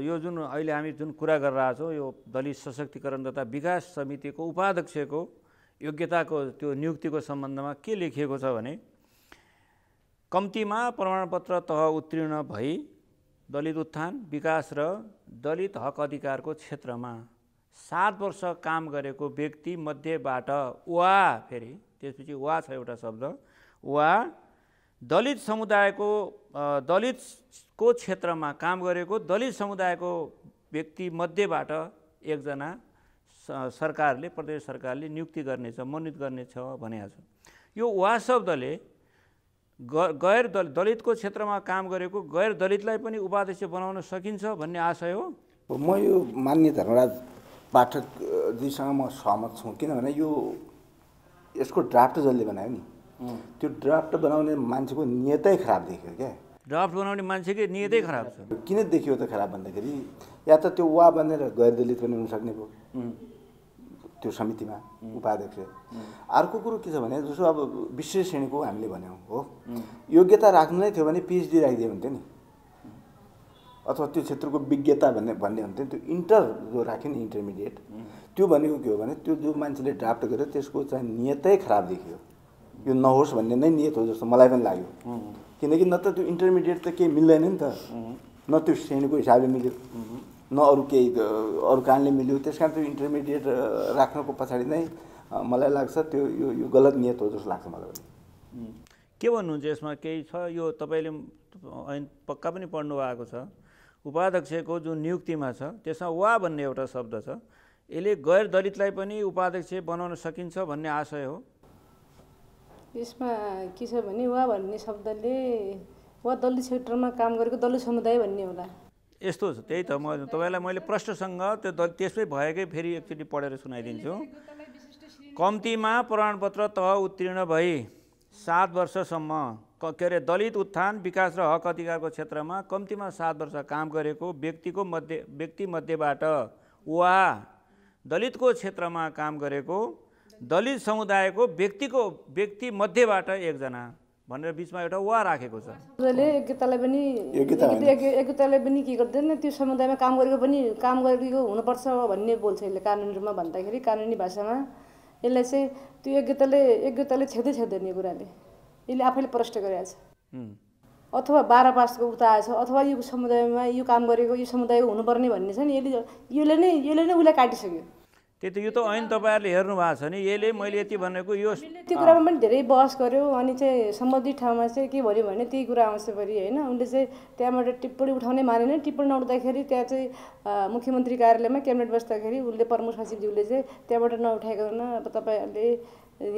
यो जुन अहिले हामी जुन कुरा गरिरहेछौँ यो दलित सशक्तिकरण तथा विकास समितिको उपाध्यक्षको योग्यताको त्यो नियुक्तिको सम्बन्धमा के लेखिएको छ भने कम्तीमा प्रमाणपत्र तह उत्तीर्ण भई दलित उत्थान विकास र दलित हक अधिकारको क्षेत्रमा सात वर्ष काम गरेको व्यक्ति मध्येबाट वा फेरि त्यसपछि वा छ एउटा शब्द वा दलित समुदायको दलितको क्षेत्रमा काम गरेको दलित समुदायको व्यक्तिमध्येबाट एकजना सरकारले प्रदेश सरकारले नियुक्ति गर्नेछ मनोनित गर्नेछ भनेको छ यो वा शब्दले गैर दल दलितको क्षेत्रमा काम गरेको गैर दलितलाई पनि उपाध्यक्ष बनाउन सकिन्छ भन्ने आशय हो म यो मान्य धर्मराज पाठकजीसँग म सहमत छु किनभने यो यसको ड्राफ्ट जसले बनायो नि त्यो ड्राफ्ट बनाउने मान्छेको नियतै खराब देखियो क्या ड्राफ्ट बनाउने मान्छेकै नियतै खराब छ किन देखियो त खराब भन्दाखेरि या त त्यो वा बनेर गैर दलित पनि हुनसक्ने भयो त्यो समितिमा उपाध्यक्ष अर्को कुरो के छ भने जस्तो अब विशेष श्रेणीको हामीले भन्यौँ हो योग्यता राख्नु नै थियो भने पिएचडी राखिदियो हुन्थ्यो नि अथवा त्यो क्षेत्रको विज्ञता भन्ने भन्ने हुन्थ्यो नि त्यो इन्टर जो राख्यो नि इन्टरमिडिएट त्यो भनेको के हो भने त्यो जो मान्छेले ड्राफ्ट गर्यो त्यसको चाहिँ नियतै खराब देखियो यो नहोस् भन्ने नै नियत हो जस्तो मलाई पनि लाग्यो किनकि न त त्यो इन्टरमिडिएट त केही मिल्दैन नि त न त्यो श्रेणीको हिसाबले मिल्यो न अरू केही अरू कारणले मिल्यो त्यस कारण त्यो इन्टरमिडिएट राख्नको पछाडि नै मलाई लाग्छ त्यो यो यो गलत नियत हो जस्तो लाग्छ मलाई पनि के भन्नुहुन्छ यसमा केही छ यो तपाईँले ऐन पक्का पनि पढ्नु भएको छ उपाध्यक्षको जुन नियुक्तिमा छ त्यसमा वा भन्ने एउटा शब्द छ यसले गैर दलितलाई पनि उपाध्यक्ष बनाउन सकिन्छ भन्ने आशय हो यसमा के छ भने वा भन्ने शब्दले वा दलित क्षेत्रमा काम गरेको दलित समुदाय भन्ने होला यस्तो छ त्यही त म तपाईँलाई मैले प्रश्नसँग त्यो दल त्यसमै भएकै फेरि एकचोटि पढेर सुनाइदिन्छु कम्तीमा प्रमाणपत्र तह उत्तीर्ण भई सात वर्षसम्म के अरे दलित उत्थान विकास र हक अधिकारको क्षेत्रमा कम्तीमा सात वर्ष काम गरेको व्यक्तिको मध्य व्यक्तिमध्येबाट वा दलितको क्षेत्रमा काम गरेको दलित समुदायको व्यक्तिको व्यक्ति मध्येबाट एकजना भनेर बिचमा एउटा वा राखेको छ एकतालाई पनि एकतालाई पनि के गर्दैन त्यो समुदायमा काम गरेको पनि काम गरेको हुनुपर्छ भन्ने बोल्छ यसले कानुनी रूपमा भन्दाखेरि कानुनी भाषामा यसलाई चाहिँ त्यो योग्यताले योग्यताले छेक्दै छेक्दैन यो कुराले यसले आफैले प्रष्ट गरेछ छ अथवा बाह्र पासको उता आएछ अथवा यो समुदायमा यो काम गरेको यो समुदायको हुनुपर्ने भन्ने छ नि यसले यसले नै यसले नै उसलाई काटिसक्यो त्यही त यो त ऐन तपाईँहरूले हेर्नु भएको छ नि यसले मैले यति भनेको यो त्यो कुरामा पनि धेरै बहस गर्यो अनि चाहिँ सम्बन्धित ठाउँमा चाहिँ के भन्यो भने त्यही कुरा आउँछ फेरि होइन उनले चाहिँ त्यहाँबाट टिप्पणी उठाउने मानेन टिप्पणी नउठ्दाखेरि त्यहाँ चाहिँ मुख्यमन्त्री कार्यालयमा क्याबिनेट बस्दाखेरि उसले प्रमुख सचिवज्यूले चाहिँ त्यहाँबाट नउठाएको न अब तपाईँहरूले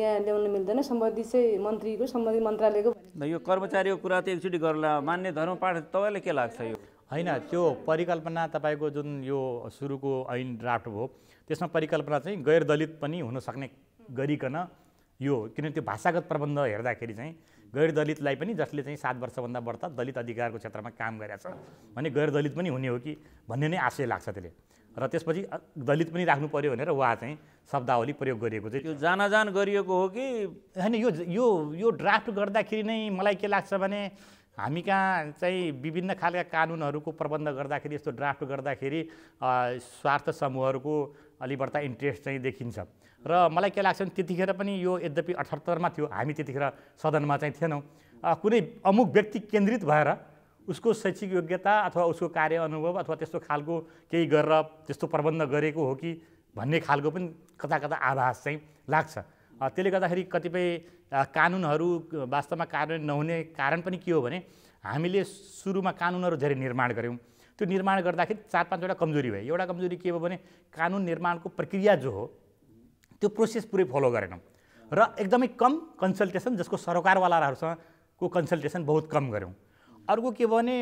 यहाँ ल्याउनु मिल्दैन सम्बन्धित चाहिँ मन्त्रीको सम्बन्धित मन्त्रालयको यो कर्मचारीको कुरा त एकचोटि गर्ला मान्य पाठ तपाईँलाई के लाग्छ यो होइन त्यो परिकल्पना तपाईँको जुन यो सुरुको ऐन ड्राफ्ट भयो त्यसमा परिकल्पना चाहिँ गैर दलित पनि हुनसक्ने गरिकन यो किनभने त्यो भाषागत प्रबन्ध हेर्दाखेरि चाहिँ गैर दलितलाई पनि जसले चाहिँ सात वर्षभन्दा बढ्ता दलित अधिकारको क्षेत्रमा काम गरेछ भने गैर दलित पनि हुने हो कि भन्ने नै आशय लाग्छ त्यसले र त्यसपछि दलित पनि राख्नु पऱ्यो भनेर उहाँ चाहिँ शब्दावली प्रयोग गरिएको चाहिँ त्यो जानजान गरिएको हो कि होइन यो यो यो ड्राफ्ट गर्दाखेरि नै मलाई के लाग्छ भने हामी कहाँ चाहिँ विभिन्न खालका कानुनहरूको प्रबन्ध गर्दाखेरि यस्तो ड्राफ्ट गर्दाखेरि स्वार्थ समूहहरूको अलि बढ्ता इन्ट्रेस्ट चाहिँ देखिन्छ र मलाई के लाग्छ भने त्यतिखेर पनि यो यद्यपि अठहत्तरमा थियो हामी त्यतिखेर सदनमा चाहिँ थिएनौँ कुनै अमुक व्यक्ति केन्द्रित भएर उसको शैक्षिक योग्यता अथवा उसको कार्य अनुभव अथवा त्यस्तो खालको केही गरेर त्यस्तो प्रबन्ध गरेको हो कि भन्ने खालको पनि कता कता आभास चाहिँ लाग्छ त्यसले गर्दाखेरि कतिपय कानुनहरू वास्तवमा कार्यान्वयन नहुने कारण पनि के हो भने हामीले सुरुमा कानुनहरू धेरै निर्माण गऱ्यौँ त्यो निर्माण गर्दाखेरि चार पाँचवटा कमजोरी भयो एउटा कमजोरी के भयो भने कानुन निर्माणको प्रक्रिया जो हो त्यो प्रोसेस पुरै फलो गरेनौँ र एकदमै कम कन्सल्टेसन जसको सरकारवालाहरूसँगको कन्सल्टेसन बहुत कम गऱ्यौँ अर्को के भयो भने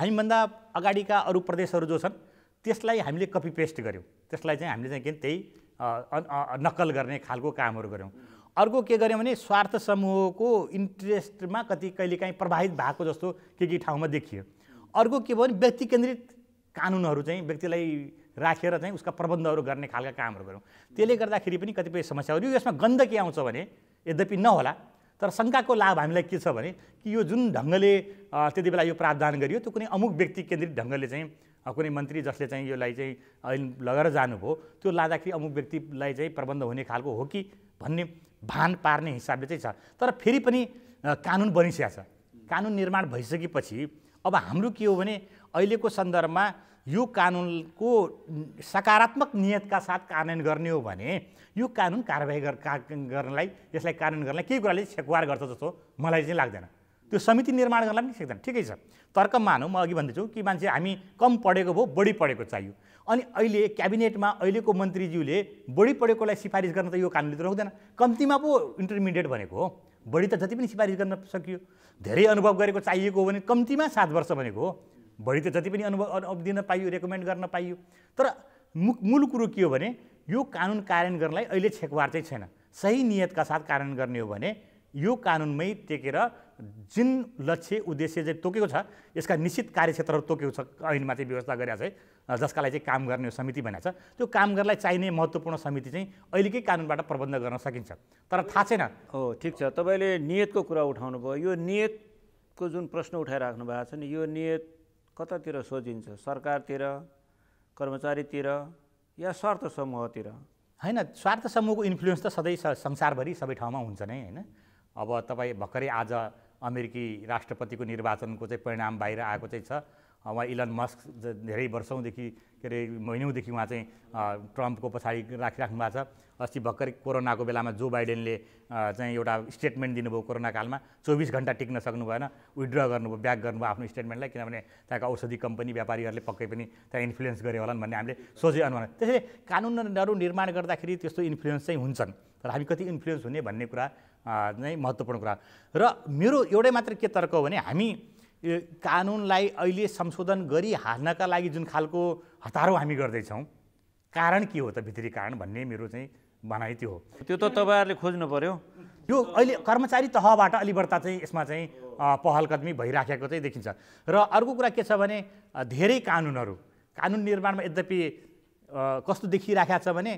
हामीभन्दा अगाडिका अरू प्रदेशहरू जो छन् त्यसलाई हामीले कपी पेस्ट गऱ्यौँ त्यसलाई चाहिँ हामीले चाहिँ के त्यही नक्कल गर्ने खालको कामहरू गऱ्यौँ अर्को के गऱ्यौँ भने स्वार्थ समूहको इन्ट्रेस्टमा कति कहिलेकाहीँ प्रभावित भएको जस्तो के के ठाउँमा देखियो अर्को के भयो भने व्यक्ति केन्द्रित कानुनहरू चाहिँ व्यक्तिलाई राखेर चाहिँ उसका प्रबन्धहरू गर्ने खालका कामहरू गऱ्यौँ त्यसले गर्दाखेरि पनि कतिपय समस्याहरू यो यसमा गन्ध के आउँछ भने यद्यपि नहोला तर शङ्काको लाभ हामीलाई के छ भने कि यो जुन ढङ्गले त्यति बेला यो प्रावधान गरियो त्यो कुनै अमुक व्यक्ति केन्द्रित ढङ्गले चाहिँ कुनै मन्त्री जसले चाहिँ यसलाई चाहिँ ऐन लगेर जानुभयो त्यो लाँदाखेरि अमुक व्यक्तिलाई चाहिँ प्रबन्ध हुने खालको हो कि भन्ने भान पार्ने हिसाबले चाहिँ छ तर फेरि पनि कानुन बनिसकेको छ कानुन निर्माण भइसकेपछि अब हाम्रो के हो भने अहिलेको सन्दर्भमा यो कानुनको सकारात्मक नियतका साथ कार्यान्वयन गर्ने हो भने यो कानुन कारवाही गर्नलाई यसलाई कार्यान्वयन गर्नलाई केही कुराले छेकवार गर्छ जस्तो मलाई चाहिँ लाग्दैन त्यो समिति निर्माण गर्नलाई पनि सक्दैन ठिकै छ तर्क मानौँ म अघि भन्दैछु कि मान्छे हामी कम पढेको भयो बढी पढेको चाहियो अनि अहिले क्याबिनेटमा अहिलेको मन्त्रीज्यूले बढी पढेकोलाई सिफारिस गर्न त यो कानुनले त रोक्दैन कम्तीमा पो इन्टरमिडिएट भनेको हो बढी त जति पनि सिफारिस गर्न सकियो धेरै अनुभव गरेको चाहिएको हो भने कम्तीमा सात वर्ष भनेको हो बढी त जति पनि अनुभव दिन पाइयो रेकमेन्ड गर्न पाइयो तर मु मूल कुरो के हो भने यो कानुन कार्यान्वयन गर्नलाई अहिले छेकवार चाहिँ छैन सही नियतका साथ कार्यान्वयन गर्ने हो भने यो कानुनमै टेकेर जुन लक्ष्य उद्देश्य चाहिँ तोकेको छ यसका निश्चित कार्यक्षेत्रहरू तोकेको छ ऐनमा चाहिँ व्यवस्था गरेर चाहिँ जसका लागि चाहिँ काम गर्ने समिति भनेको छ त्यो काम गर्नलाई चाहिने महत्त्वपूर्ण समिति चाहिँ अहिलेकै कानुनबाट प्रबन्ध गर्न सकिन्छ तर थाहा छैन हो ठिक छ तपाईँले नियतको कुरा उठाउनु भयो यो नियतको जुन प्रश्न उठाइराख्नु भएको छ नि यो नियत कतातिर सोधिन्छ सरकारतिर कर्मचारीतिर या स्वार्थ समूहतिर होइन स्वार्थ समूहको इन्फ्लुएन्स त सधैँ संसारभरि सबै ठाउँमा हुन्छ नै होइन अब तपाईँ भर्खरै आज अमेरिकी राष्ट्रपतिको निर्वाचनको चाहिँ परिणाम बाहिर आएको चाहिँ छ उहाँ इलन मस्क धेरै वर्षौँदेखि के अरे महिनौँदेखि उहाँ चाहिँ ट्रम्पको पछाडि राखिराख्नु भएको छ अस्ति भर्खरै कोरोनाको बेलामा जो बाइडेनले चाहिँ एउटा स्टेटमेन्ट दिनुभयो कोरोना कालमा चौबिस घन्टा टिक्न सक्नु भएन विड्र गर्नुभयो ब्याक गर्नुभयो आफ्नो स्टेटमेन्टलाई किनभने त्यहाँका औषधि कम्पनी व्यापारीहरूले पक्कै पनि त्यहाँ इन्फ्लुएन्स गरे होलान् भन्ने हामीले सोचे अनुमान त्यसैले कानुनहरू निर्माण गर्दाखेरि त्यस्तो इन्फ्लुएन्स चाहिँ हुन्छन् तर हामी कति इन्फ्लुएन्स हुने भन्ने कुरा नै महत्त्वपूर्ण कुरा र मेरो एउटै मात्र के तर्क हो भने हामी कानुनलाई अहिले संशोधन गरिहाल्नका लागि जुन खालको हतारो हामी गर्दैछौँ कारण के हो त भित्री कारण भन्ने मेरो चाहिँ भनाइ त्यो हो त्यो त तपाईँहरूले खोज्नु पऱ्यो यो अहिले कर्मचारी तहबाट अलिबर्ता चाहिँ यसमा चाहिँ पहलकदमी भइराखेको चाहिँ देखिन्छ र अर्को कुरा के छ भने धेरै कानुनहरू कानुन निर्माणमा यद्यपि कस्तो देखिराखेको छ भने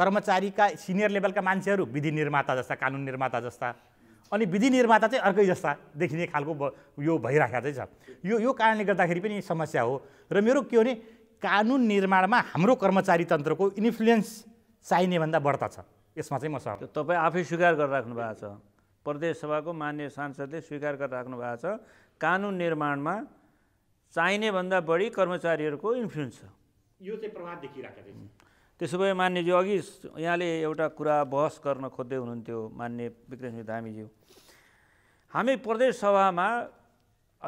कर्मचारीका सिनियर लेभलका मान्छेहरू विधि निर्माता जस्ता कानुन निर्माता जस्ता अनि विधि निर्माता चाहिँ अर्कै जस्ता देखिने खालको यो भइरहेको चाहिँ छ यो यो कारणले गर्दाखेरि पनि समस्या हो र मेरो के हो भने कानुन निर्माणमा हाम्रो कर्मचारी तन्त्रको इन्फ्लुएन्स चाहिने भन्दा बढ्ता छ यसमा चाहिँ म सर तपाईँ आफै स्वीकार गरिराख्नु भएको छ प्रदेश सभाको मान्य सांसदले स्वीकार गरिराख्नु भएको छ कानुन निर्माणमा चाहिने भन्दा बढी कर्मचारीहरूको इन्फ्लुएन्स छ यो चाहिँ प्रभाव देखिरहेको छ त्यसो भए मान्यज्यू अघि यहाँले एउटा कुरा बहस गर्न खोज्दै हुनुहुन्थ्यो मान्य विक्रमजी धामीज्यू हामी प्रदेश सभामा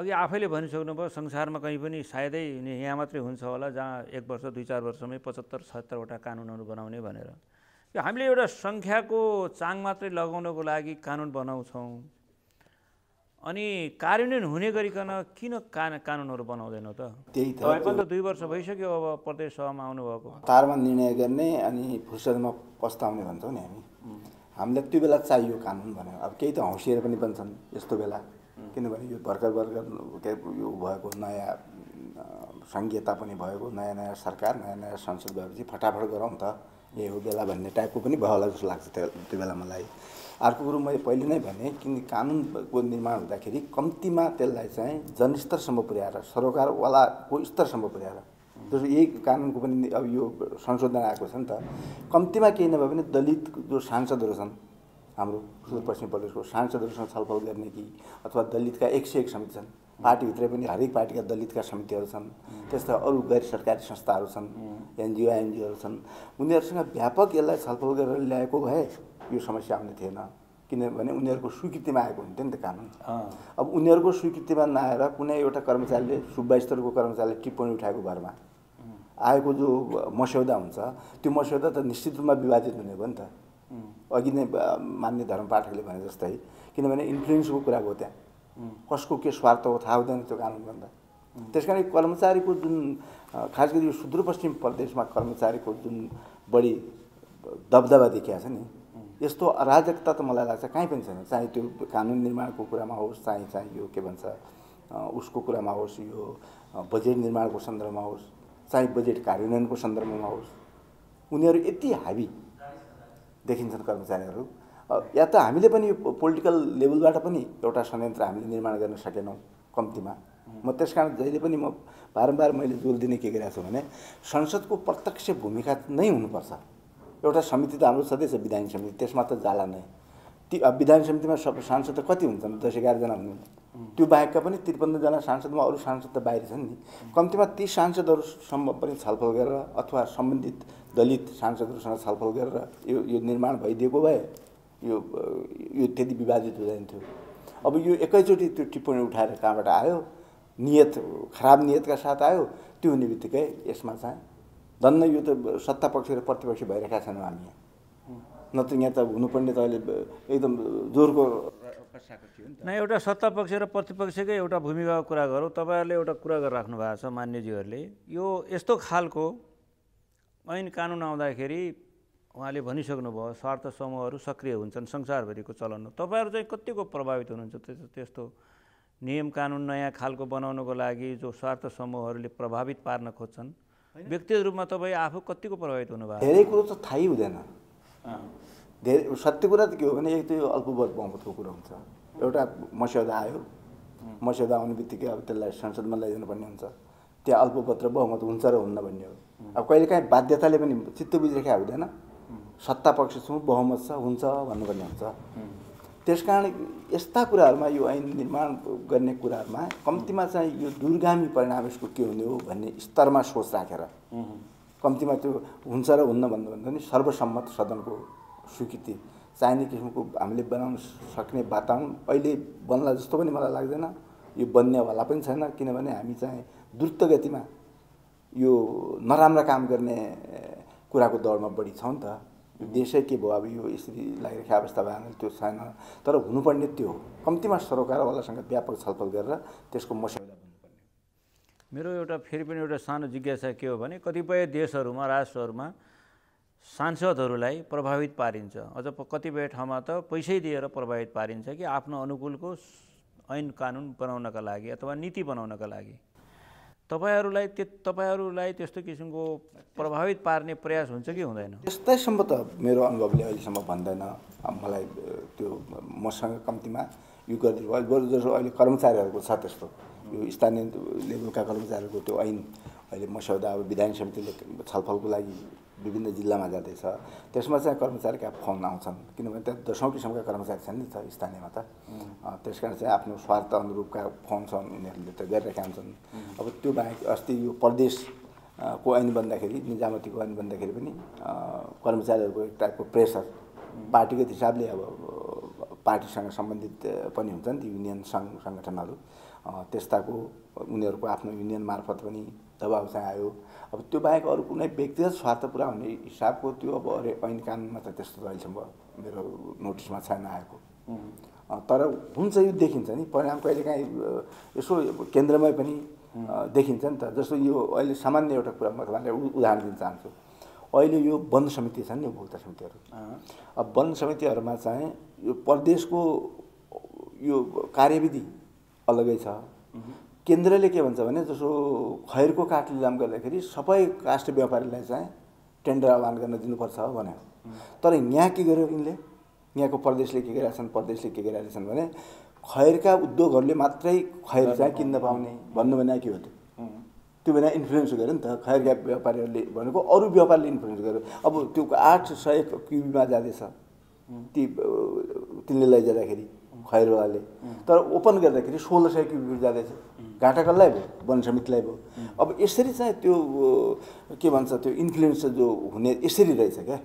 अघि आफैले भनिसक्नुभयो संसारमा कहीँ पनि सायदै यहाँ मात्रै हुन्छ होला जहाँ एक वर्ष दुई चार वर्षमै पचहत्तर छत्तरवटा कानुनहरू बनाउने भनेर यो हामीले एउटा सङ्ख्याको चाङ मात्रै लगाउनको लागि कानुन बनाउँछौँ अनि कार्यान्वयन हुने गरिकन किन का कानुनहरू बनाउँदैनौँ त त्यही त त दुई वर्ष भइसक्यो अब प्रदेश सभामा आउनुभएको तारमा निर्णय गर्ने अनि फुर्सदमा पस्ताउने भन्छौँ नि हामी हामीलाई त्यो बेला चाहियो कानुन भनेर अब केही त हौसिएर पनि बन्छन् यस्तो बेला किनभने यो भर्खर भर्खर के यो भएको नयाँ सङ्घीयता पनि भएको नयाँ नयाँ सरकार नयाँ नयाँ संसद भएपछि फटाफट गरौँ त ए हो बेला भन्ने टाइपको पनि भयो होला जस्तो लाग्छ त्यो त्यो बेला मलाई अर्को कुरो मैले पहिले नै भने किन कानुनको निर्माण हुँदाखेरि कम्तीमा त्यसलाई चाहिँ जनस्तरसम्म पुर्याएर सरकारवालाको स्तरसम्म पुर्याएर जस्तो यही कानुनको पनि अब यो संशोधन आएको छ नि त कम्तीमा केही नभए पनि दलित जो सांसदहरू छन् हाम्रो सुदूरपश्चिम प्रदेशको सांसदहरूसँग छलफल गर्ने कि अथवा दलितका एक सय एक समिति छन् पार्टीभित्रै पनि हरेक पार्टीका दलितका समितिहरू छन् त्यस्ता अरू गैर सरकारी संस्थाहरू छन् एनजिओ एनजिओहरू छन् उनीहरूसँग व्यापक यसलाई छलफल गरेर ल्याएको भए यो समस्या आउने थिएन किनभने उनीहरूको स्वीकृतिमा आएको हुन्थ्यो नि त कानुन अब उनीहरूको स्वीकृतिमा नआएर कुनै एउटा कर्मचारीले सुब्बा स्तरको कर्मचारीले टिप्पणी उठाएको भरमा आएको जो मस्यौदा हुन्छ त्यो मस्यौदा त निश्चित रूपमा विवादित हुने भयो नि त अघि नै मान्य धर्म पाठकले भने जस्तै किनभने इन्फ्लुएन्सको कुरा भयो त्यहाँ कसको के स्वार्थ हो थाहा हुँदैन त्यो कानुन भन्दा त्यस कारण कर्मचारीको जुन खास गरी यो सुदूरपश्चिम प्रदेशमा कर्मचारीको जुन बढी दबदबा देखिया छ नि यस्तो अराजकता त मलाई लाग्छ कहीँ पनि छैन चाहे त्यो कानुन निर्माणको कुरामा होस् चाहे चाहे यो के भन्छ उसको कुरामा होस् यो बजेट निर्माणको सन्दर्भमा होस् चाहे बजेट कार्यान्वयनको सन्दर्भमा होस् उनीहरू यति हाबी देखिन्छन् कर्मचारीहरू या त हामीले पनि पोलिटिकल लेभलबाट पनि एउटा संयन्त्र हामीले निर्माण गर्न सकेनौँ कम्तीमा म त्यस कारण जहिले पनि म बारम्बार मैले जोड दिने के गरिरहेको छु भने संसदको प्रत्यक्ष भूमिका नै हुनुपर्छ एउटा समिति त हाम्रो सधैँ छ विधायन समिति त्यसमा त जाला नै ती विधान समितिमा सब सांसद त कति हुन्छन् दस एघारजना हुनुहुन्छ त्यो बाहेकका पनि त्रिपन्नजना सांसदमा अरू सांसद त बाहिर छन् नि कम्तीमा ती सांसदहरूसम्म पनि छलफल गरेर अथवा सम्बन्धित दलित सांसदहरूसँग छलफल गरेर यो यो निर्माण भइदिएको भए यो यो त्यति विवादित हुँदैन थियो अब यो एकैचोटि त्यो टिप्पणी उठाएर कहाँबाट आयो नियत खराब नियतका साथ आयो त्यो हुने बित्तिकै यसमा चाहिँ धन्न यो त सत्ता पक्ष र प्रतिपक्ष भइरहेका छैनौँ हामी यहाँ नत्र यहाँ त हुनुपर्ने त अहिले एकदम जोरको न एउटा सत्तापक्ष र प्रतिपक्षकै एउटा भूमिकाको कुरा गरौँ तपाईँहरूले एउटा कुरा गरेर राख्नु भएको छ मान्यजीहरूले यो यस्तो खालको ऐन कानुन आउँदाखेरि उहाँले भनिसक्नुभयो स्वार्थ समूहहरू सक्रिय हुन्छन् संसारभरिको चलनमा तपाईँहरू चाहिँ कतिको प्रभावित हुनुहुन्छ त्यस्तो त्यस्तो नियम कानुन नयाँ खालको बनाउनको लागि जो स्वार्थ समूहहरूले प्रभावित पार्न खोज्छन् व्यक्तिगत रूपमा तपाईँ आफू कतिको प्रभावित हुनुभयो धेरै कुरो त थाहै हुँदैन धेरै सत्य कुरा त के हो भने एक त्यो अल्पबोध बहुमतको कुरा हुन्छ एउटा मस्यौदा आयो मस्यौदा आउने बित्तिकै अब त्यसलाई संसदमा ल्याइदिनुपर्ने हुन्छ त्यहाँ अल्पबोध र बहुमत हुन्छ र हुन्न भन्ने हो अब कहिलेकाहीँ बाध्यताले पनि चित्त बुझिरहेको हुँदैन सत्ता पक्ष छौँ बहुमत छ हुन्छ भन्नुपर्ने हुन्छ त्यस कारण यस्ता कुराहरूमा यो ऐन निर्माण गर्ने कुराहरूमा कम्तीमा चाहिँ यो दुर्गामी परिणाम यसको के हुने हो भन्ने स्तरमा सोच राखेर कम्तीमा त्यो हुन्छ र हुन्न भन्नुभन्दा पनि सर्वसम्मत सदनको स्वीकृति चाहिने किसिमको हामीले बनाउन सक्ने वातावरण अहिले बन्ला जस्तो पनि मलाई लाग्दैन यो बन्नेवाला पनि छैन किनभने हामी चाहिँ द्रुत गतिमा यो नराम्रा काम गर्ने कुराको दौडमा बढी छौँ नि त देशै के भयो अब यो यसरी लागिरहेको अवस्था भएन त्यो छैन तर हुनुपर्ने त्यो हो कम्तीमा सरकारवालासँग व्यापक छलफल गरेर त्यसको मसिन मेरो एउटा फेरि पनि एउटा सानो जिज्ञासा के हो भने कतिपय देशहरूमा राष्ट्रहरूमा सांसदहरूलाई प्रभावित पारिन्छ अझ कतिपय ठाउँमा त पैसै दिएर प्रभावित पारिन्छ कि आफ्नो अनुकूलको ऐन कानुन बनाउनका लागि अथवा नीति बनाउनका लागि तपाईँहरूलाई त्यो तपाईँहरूलाई त्यस्तो किसिमको प्रभावित पार्ने प्रयास हुन्छ कि हुँदैन त्यस्तैसम्म त मेरो अनुभवले अहिलेसम्म भन्दैन मलाई त्यो मसँग कम्तीमा यो गरिदिनु बरु जसो अहिले कर्मचारीहरूको छ त्यस्तो यो स्थानीय लेभलका कर्मचारीहरूको त्यो ऐन अहिले मस्यौदा अब विधायन समितिले छलफलको लागि विभिन्न जिल्लामा जाँदैछ त्यसमा चाहिँ कर्मचारीका फोन आउँछन् किनभने त्यहाँ दसौँ किसिमका कर्मचारी छन् नि त स्थानीयमा त त्यस कारण चाहिँ आफ्नो स्वार्थ अनुरूपका फोन छन् उनीहरूले त गरिरहेका हुन्छन् अब त्यो बाहेक अस्ति यो प्रदेश को ऐन बन्दाखेरि निजामतीको ऐन बन्दाखेरि पनि कर्मचारीहरूको एक टाइपको प्रेसर पार्टीको हिसाबले अब पार्टीसँग सम्बन्धित पनि हुन्छ नि युनियन सङ्घ सङ्गठनहरू त्यस्ताको उनीहरूको आफ्नो युनियन मार्फत पनि दबाब चाहिँ आयो अब त्यो बाहेक अरू कुनै व्यक्तिगत स्वार्थ पुरा हुने हिसाबको त्यो अब अरे ऐन कानुनमा त त्यस्तो त अहिलेसम्म मेरो नोटिसमा छैन आएको तर हुन्छ यो देखिन्छ नि परिणाम कहिले काहीँ यसो केन्द्रमै पनि देखिन्छ नि त जस्तो यो अहिले सामान्य एउटा कुरा म तपाईँलाई उदाहरण दिन चाहन्छु अहिले यो वन समिति छन् नि उपभोक्ता समितिहरू अब वन समितिहरूमा चाहिँ यो प्रदेशको यो कार्यविधि अलगै छ केन्द्रले के भन्छ भने जसो खैरको काठले दाम गर्दाखेरि सबै काष्ट व्यापारीलाई चाहिँ टेन्डर आह्वान गर्न दिनुपर्छ भने तर यहाँ के गर्यो यिनले यहाँको प्रदेशले के गरिरहेछन् प्रदेशले के गरिरहेछन् भने खैरका उद्योगहरूले मात्रै खैर चाहिँ किन्न पाउने भन्नु भने के हो त्यो त्यो भने इन्फ्लुएन्स गऱ्यो नि त खैरका व्यापारीहरूले भनेको अरू व्यापारीले इन्फ्लुएन्स गर्यो अब त्यो आठ सय क्युबीमा जाँदैछ ती तिनले लैजाँदाखेरि वाले तर ओपन गर्दाखेरि सोह्र सय क्युबिट जाँदैछ घाँटाकललाई भयो वन समितिलाई भयो अब यसरी चाहिँ त्यो के भन्छ त्यो इन्फ्लुएन्स जो हुने यसरी रहेछ क्या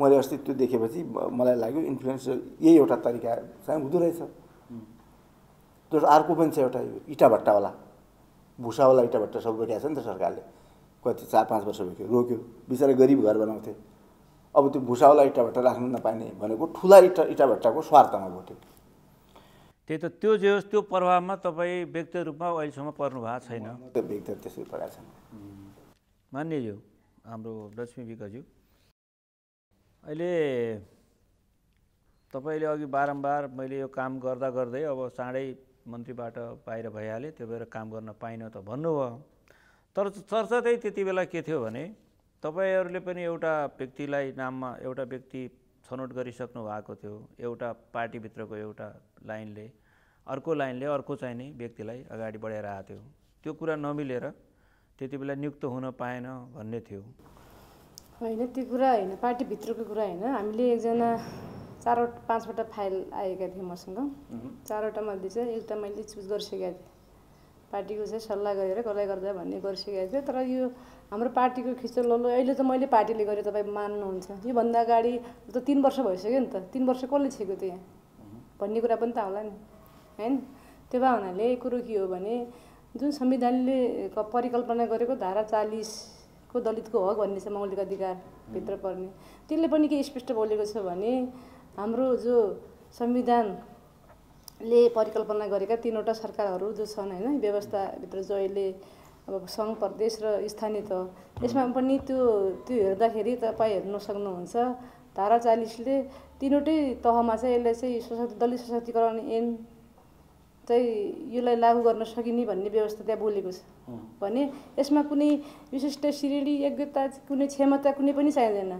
मैले अस्ति त्यो देखेपछि मलाई लाग्यो इन्फ्लुएन्स यही एउटा तरिका चाहिँ हुँदो रहेछ त्यो अर्को पनि छ एउटा यो भट्टावाला भुसावाला इटाभट्टा सब रोकेको छ नि त सरकारले कति चार पाँच वर्ष भयो रोक्यो बिचरा गरिब घर बनाउँथे अब त्यो भुसावाला भट्टा राख्नु नपाइने भनेको ठुला इटा भट्टाको स्वार्थमा भोट्यो त्यही त त्यो जे होस् त्यो प्रभावमा तपाईँ व्यक्त रूपमा अहिलेसम्म पर्नु भएको छैन छैन मान्यज्यू हाम्रो लक्ष्मी विकज्यू अहिले तपाईँले अघि बारम्बार मैले यो काम गर्दा गर्दै अब चाँडै मन्त्रीबाट बाहिर भइहालेँ त्यो भएर काम गर्न पाइनँ त भन्नुभयो तर चर्चा चाहिँ त्यति बेला के थियो भने तपाईँहरूले पनि एउटा व्यक्तिलाई नाममा एउटा व्यक्ति छनौट गरिसक्नु भएको थियो एउटा पार्टीभित्रको एउटा लाइनले अर्को लाइनले अर्को चाहिने व्यक्तिलाई अगाडि बढाएर आएको थियो त्यो कुरा नमिलेर त्यति बेला नियुक्त हुन पाएन भन्ने थियो होइन त्यो कुरा होइन पार्टीभित्रको कुरा होइन हामीले एकजना चारवटा पाँचवटा फाइल आएका थियौँ मसँग चारवटा मध्ये चाहिँ एउटा मैले चुज गरिसकेको थिएँ पार्टीको चाहिँ सल्लाह गरेर कसलाई गर्दा भन्ने गरिसकेको थियो तर यो हाम्रो पार्टीको खिचो ललो अहिले त मैले पार्टीले गरेँ तपाईँ मान्नुहुन्छ योभन्दा अगाडि त तिन वर्ष भइसक्यो नि त तिन वर्ष कसले छेक्यो त भन्ने कुरा पनि त होला नि होइन त्यो भए हुनाले कुरो के हो भने जुन संविधानले परिकल्पना गरेको धारा चालिसको दलितको हक भन्ने छ मौलिक अधिकारभित्र पर्ने त्यसले पनि के स्पष्ट बोलेको छ भने हाम्रो जो संविधान ले परिकल्पना गरेका तिनवटा सरकारहरू जो छन् होइन व्यवस्थाभित्र जहिले अब सङ्घ प्रदेश र स्थानीय त यसमा पनि त्यो त्यो हेर्दाखेरि तपाईँ हेर्न सक्नुहुन्छ धारा चालिसले तिनवटै तहमा चाहिँ यसलाई चाहिँ सशक्ति दलित सशक्तिकरण एन चाहिँ यसलाई लागू गर्न सकिने भन्ने व्यवस्था त्यहाँ बोलेको छ भने यसमा कुनै विशिष्ट श्रेणी योग्यता कुनै क्षमता कुनै पनि चाहिँदैन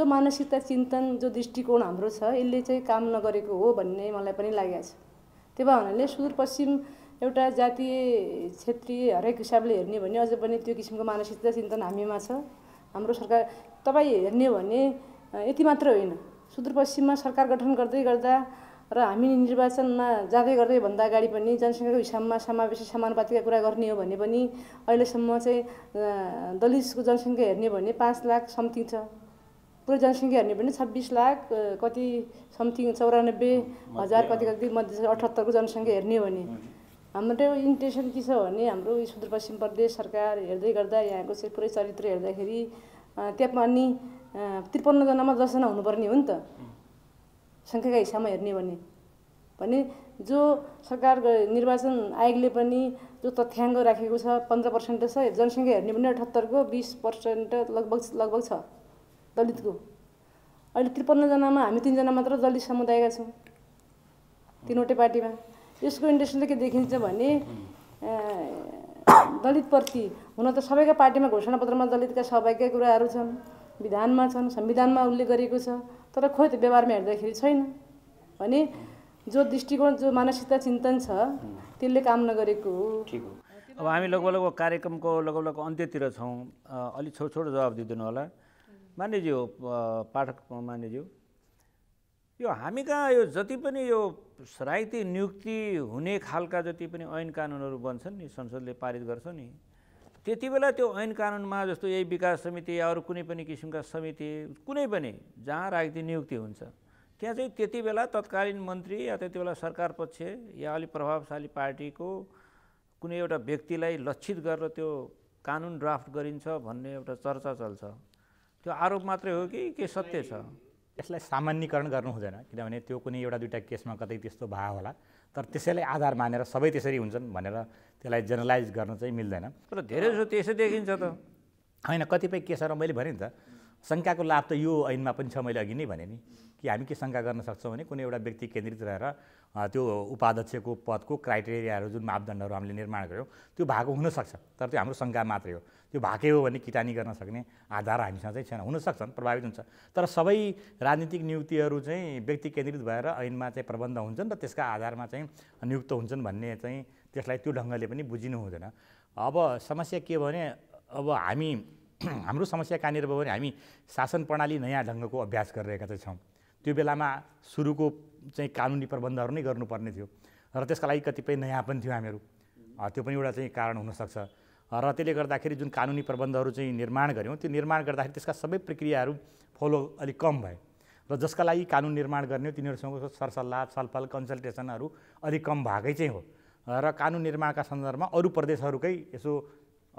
जो मानसिकता चिन्तन जो दृष्टिकोण हाम्रो छ यसले चाहिँ काम नगरेको हो भन्ने मलाई पनि लागेको छ त्यही भए सुदूरपश्चिम एउटा जातीय क्षेत्रीय हरेक हिसाबले हेर्ने भने अझै पनि त्यो किसिमको मानसिकता चिन्तन हामीमा छ हाम्रो सरकार तपाईँ हेर्ने भने यति मात्र होइन सुदूरपश्चिममा सरकार गठन गर्दै गर्दा र हामी निर्वाचनमा जाँदै गर्दै भन्दा अगाडि पनि जनसङ्ख्याको हिसाबमा समावेशी समानुपातिका कुरा गर्ने हो भने पनि अहिलेसम्म चाहिँ दलितको जनसङ्ख्या हेर्ने भने पाँच लाख समथिङ छ पुरै जनसङ्ख्या हेर्ने भने छब्बिस लाख कति समथिङ चौरानब्बे हजार कति कति मध्ये अठहत्तरको जनसङ्ख्या हेर्ने हो भने हाम्रो त्यो इन्टेन्सन के छ भने हाम्रो सुदूरपश्चिम प्रदेश सरकार हेर्दै गर्दा यहाँको चाहिँ पुरै चरित्र हेर्दाखेरि त्यहाँ पनि त्रिपन्नजनामा दसजना हुनुपर्ने हो नि त सङ्ख्याका हिसाबमा हेर्ने हो भने भने जो सरकार निर्वाचन आयोगले पनि जो तथ्याङ्क राखेको छ पन्ध्र पर्सेन्ट छ जनसङ्ख्या हेर्ने भने अठहत्तरको बिस पर्सेन्ट लगभग लगभग छ दलितको अहिले त्रिपन्नजनामा हामी तिनजना मात्र दलित समुदायका छौँ तिनवटै पार्टीमा यसको इन्डस्ट्रीले के देखिन्छ भने दलितप्रति हुन त सबैका पार्टीमा घोषणापत्रमा दलितका सहभागीका कुराहरू छन् विधानमा छन् संविधानमा उल्लेख गरिएको छ तर खोइ त व्यवहारमा हेर्दाखेरि छैन भने जो दृष्टिकोण जो मानसिकता चिन्तन छ त्यसले काम नगरेको हो ठिक हो अब हामी लगभग लगभग कार्यक्रमको लगभग लगभग अन्त्यतिर छौँ अलिक छोटो छोटो जवाब दिइदिनु होला मान्यज्यू पाठक मान्यज्यू यो हामी कहाँ यो जति पनि यो साहित्य नियुक्ति हुने खालका जति पनि ऐन कानुनहरू बन्छन् नि संसदले पारित गर्छ नि त्यति बेला त्यो ऐन कानुनमा जस्तो यही विकास समिति या अरू कुनै पनि किसिमका समिति कुनै पनि जहाँ राजनीति नियुक्ति हुन्छ त्यहाँ चाहिँ त्यति बेला तत्कालीन मन्त्री या त्यति बेला सरकार पक्ष या अलिक प्रभावशाली पार्टीको कुनै एउटा व्यक्तिलाई लक्षित गरेर त्यो कानुन ड्राफ्ट गरिन्छ भन्ने एउटा चर्चा चल्छ त्यो आरोप मात्रै हो कि के सत्य छ यसलाई सामान्यकरण गर्नु हुँदैन किनभने त्यो कुनै एउटा दुइटा केसमा कतै त्यस्तो भयो होला तर त्यसैलाई आधार मानेर सबै त्यसरी हुन्छन् भनेर त्यसलाई जेनरलाइज गर्न चाहिँ मिल्दैन तर धेरै धेरैजसो त्यसै देखिन्छ त होइन कतिपय केसहरू मैले भनेँ नि त शङ्काको लाभ त यो ऐनमा पनि छ मैले अघि नै भने नि कि हामी के शङ्का गर्न सक्छौँ भने कुनै एउटा व्यक्ति केन्द्रित रहेर त्यो उपाध्यक्षको पदको क्राइटेरियाहरू जुन मापदण्डहरू हामीले निर्माण गऱ्यौँ त्यो भएको हुनसक्छ तर त्यो हाम्रो शङ्का मात्रै हो त्यो भएकै हो भने किटानी गर्न सक्ने आधार हामीसँग चाहिँ छैन हुनसक्छन् प्रभावित हुन्छ तर सबै राजनीतिक नियुक्तिहरू चाहिँ व्यक्ति केन्द्रित भएर ऐनमा चाहिँ प्रबन्ध हुन्छन् र त्यसका आधारमा चाहिँ नियुक्त हुन्छन् भन्ने चाहिँ त्यसलाई त्यो ढङ्गले पनि बुझिनु हुँदैन अब समस्या के भने अब हामी हाम्रो समस्या कहाँनिर भयो भने हामी शासन प्रणाली नयाँ ढङ्गको अभ्यास गरिरहेका चाहिँ छौँ त्यो बेलामा सुरुको चाहिँ कानुनी प्रबन्धहरू नै गर्नुपर्ने थियो र त्यसका लागि कतिपय नयाँ पनि थियो हामीहरू त्यो पनि एउटा चाहिँ कारण हुनसक्छ र त्यसले गर्दाखेरि जुन कानुनी प्रबन्धहरू चाहिँ निर्माण गऱ्यौँ त्यो निर्माण गर्दाखेरि त्यसका सबै प्रक्रियाहरू फलो अलिक कम भए र जसका लागि कानुन निर्माण गर्ने हो तिनीहरूसँग सरसल्लाह छलफल कन्सल्टेसनहरू अलिक कम भएकै चाहिँ हो र कानुन निर्माणका सन्दर्भमा अरू प्रदेशहरूकै यसो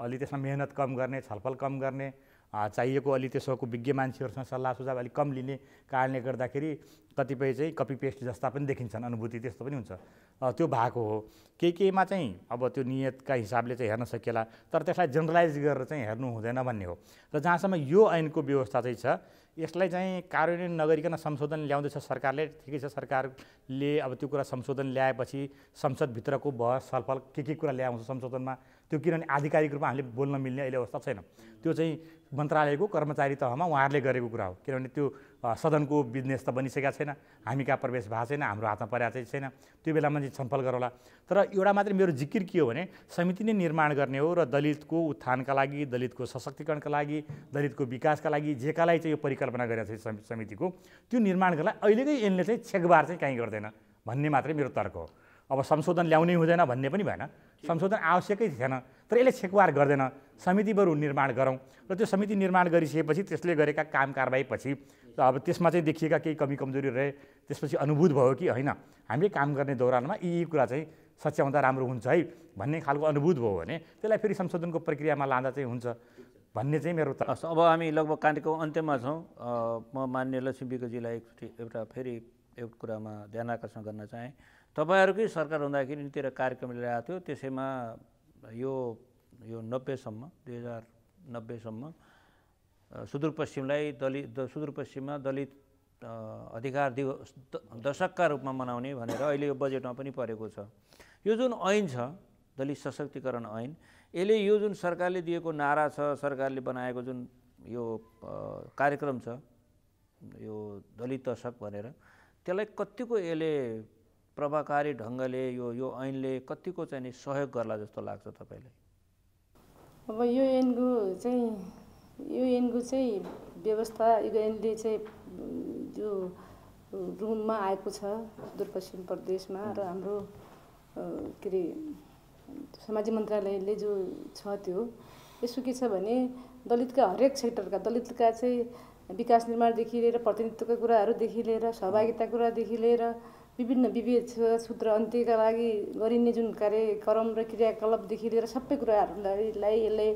अलि त्यसमा मेहनत कम गर्ने छलफल कम गर्ने चाहिएको अलि त्यसोको विज्ञ मान्छेहरूसँग सल्लाह सुझाव अलिक कम लिने कारणले गर्दाखेरि कतिपय चाहिँ कपी पेस्ट जस्ता पनि देखिन्छन् अनुभूति त्यस्तो पनि हुन्छ त्यो भएको हो केही केहीमा चाहिँ अब त्यो नियतका हिसाबले चाहिँ हेर्न सकिएला तर त्यसलाई जेनरलाइज गरेर चाहिँ हेर्नु हुँदैन भन्ने हो र जहाँसम्म यो ऐनको व्यवस्था चाहिँ छ यसलाई चाहिँ कार्यान्वयन नगरिकन संशोधन ल्याउँदैछ सरकारले ठिकै छ सरकारले अब त्यो कुरा संशोधन ल्याएपछि संसदभित्रको बहस छलफल के के कुरा ल्याउँछ संशोधनमा त्यो किनभने आधिकारिक रूपमा हामीले बोल्न मिल्ने अहिले अवस्था छैन त्यो चाहिँ मन्त्रालयको कर्मचारी तहमा उहाँहरूले गरेको कुरा हो किनभने त्यो सदनको बिजनेस त बनिसकेका छैन हामी कहाँ प्रवेश भएको छैन हाम्रो हातमा परेको छैन त्यो बेलामा चाहिँ छलफल गरौँला तर एउटा मात्रै मेरो जिकिर के हो भने समिति नै निर्माण गर्ने हो र दलितको उत्थानका लागि दलितको सशक्तिकरणका लागि दलितको विकासका लागि जेकालाई चाहिँ यो परिकल्पना गरेको छ समितिको त्यो निर्माण गर्दा अहिलेकै यसले चाहिँ छेकबार चाहिँ काहीँ गर्दैन भन्ने मात्रै मेरो तर्क हो अब संशोधन ल्याउनै हुँदैन भन्ने पनि भएन संशोधन आवश्यकै थिएन तर यसले छेकवार गर्दैन समिति बरु निर्माण गरौँ र त्यो समिति निर्माण गरिसकेपछि त्यसले गरेका काम कारबाहीपछि अब त्यसमा चाहिँ देखिएका केही कमी कमजोरी रहे त्यसपछि अनुभूत भयो कि होइन हामीले काम गर्ने दौरानमा यी यी कुरा चाहिँ सच्याउँदा राम्रो हुन्छ है भन्ने खालको अनुभूत भयो भने त्यसलाई फेरि संशोधनको प्रक्रियामा लाँदा चाहिँ हुन्छ भन्ने चाहिँ मेरो त अब हामी लगभग कार्यक्रम अन्त्यमा छौँ म मान्य लक्ष्मी जीलाई एकचोटि एउटा फेरि एउटा कुरामा ध्यान आकर्षण गर्न चाहेँ तपाईँहरूकै सरकार हुँदाखेरि नितिर कार्यक्रम लिएर आएको थियो त्यसैमा यो यो नब्बेसम्म दुई हजार नब्बेसम्म सुदूरपश्चिमलाई दलित द सुदूरपश्चिममा दलित अधिकार दिवस दशकका रूपमा मनाउने भनेर अहिले यो बजेटमा पनि परेको छ यो जुन ऐन छ दलित सशक्तिकरण ऐन यसले यो जुन सरकारले दिएको नारा छ सरकारले बनाएको जुन यो कार्यक्रम छ यो दलित दशक भनेर त्यसलाई कतिको यसले प्रभावकारी ढङ्गले यो यो ऐनले कतिको चाहिँ सहयोग गर्ला जस्तो लाग्छ तपाईँलाई अब यो ऐनको चाहिँ यो ऐनको चाहिँ व्यवस्था यो ऐनले चाहिँ जो रुममा आएको छ दूरपश्चिम प्रदेशमा र हाम्रो के अरे समाज मन्त्रालयले जो छ त्यो यसो के छ भने दलितका हरेक क्षेत्रका दलितका चाहिँ विकास निर्माणदेखि लिएर प्रतिनिधित्वका कुराहरूदेखि लिएर सहभागिता कुरादेखि लिएर विभिन्न विभेद सूत्र अन्त्यका लागि गरिने जुन कार्यक्रम र क्रियाकलापदेखि लिएर सबै कुराहरूलाई यसले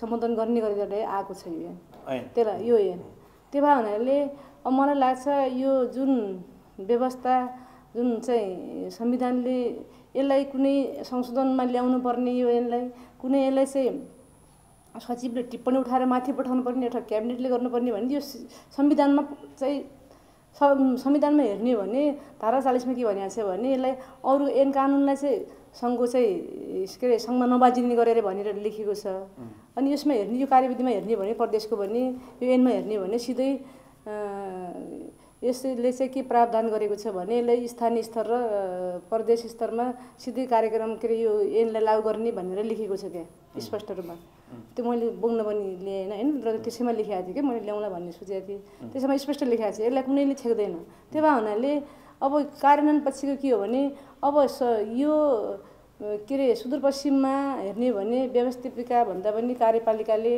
सम्बोधन गर्ने गरेर आएको छ यो त्यसलाई यो हेन त्यही भए हुनाले अब मलाई लाग्छ यो जुन व्यवस्था जुन चाहिँ संविधानले यसलाई कुनै संशोधनमा ल्याउनु पर्ने यो यसलाई कुनै यसलाई चाहिँ सचिवले टिप्पणी उठाएर माथि पठाउनु पर्ने अथवा क्याबिनेटले गर्नुपर्ने भने यो संविधानमा चाहिँ संविधानमा हेर्ने हो भने धारा चालिसमा के भनिएको छ भने यसलाई अरू एन कानुनलाई चाहिँ सङ्घको चाहिँ के अरे सङ्घमा नबाजिने गरेर भनेर लेखेको छ अनि यसमा हेर्ने यो कार्यविधिमा हेर्ने भने प्रदेशको भने यो एनमा हेर्ने भने सिधै यसले चाहिँ के प्रावधान गरेको छ भने यसलाई स्थानीय स्तर र प्रदेश स्तरमा सिधै कार्यक्रम के अरे यो एनलाई लागू गर्ने भनेर लेखेको छ त्यहाँ स्पष्ट रूपमा त्यो मैले बोक्न पनि ल्याएन होइन र त्यसैमा लेखेको थिएँ कि मैले ल्याउँला भन्ने सोचेको थिएँ त्यसैमा स्पष्ट लेखेको छु यसलाई कुनैले छेक्दैन त्यो भए हुनाले अब कार्यान्वयन पछिको के हो भने अब स यो के अरे सुदूरपश्चिममा हेर्ने भने व्यवस्थापिका भन्दा पनि कार्यपालिकाले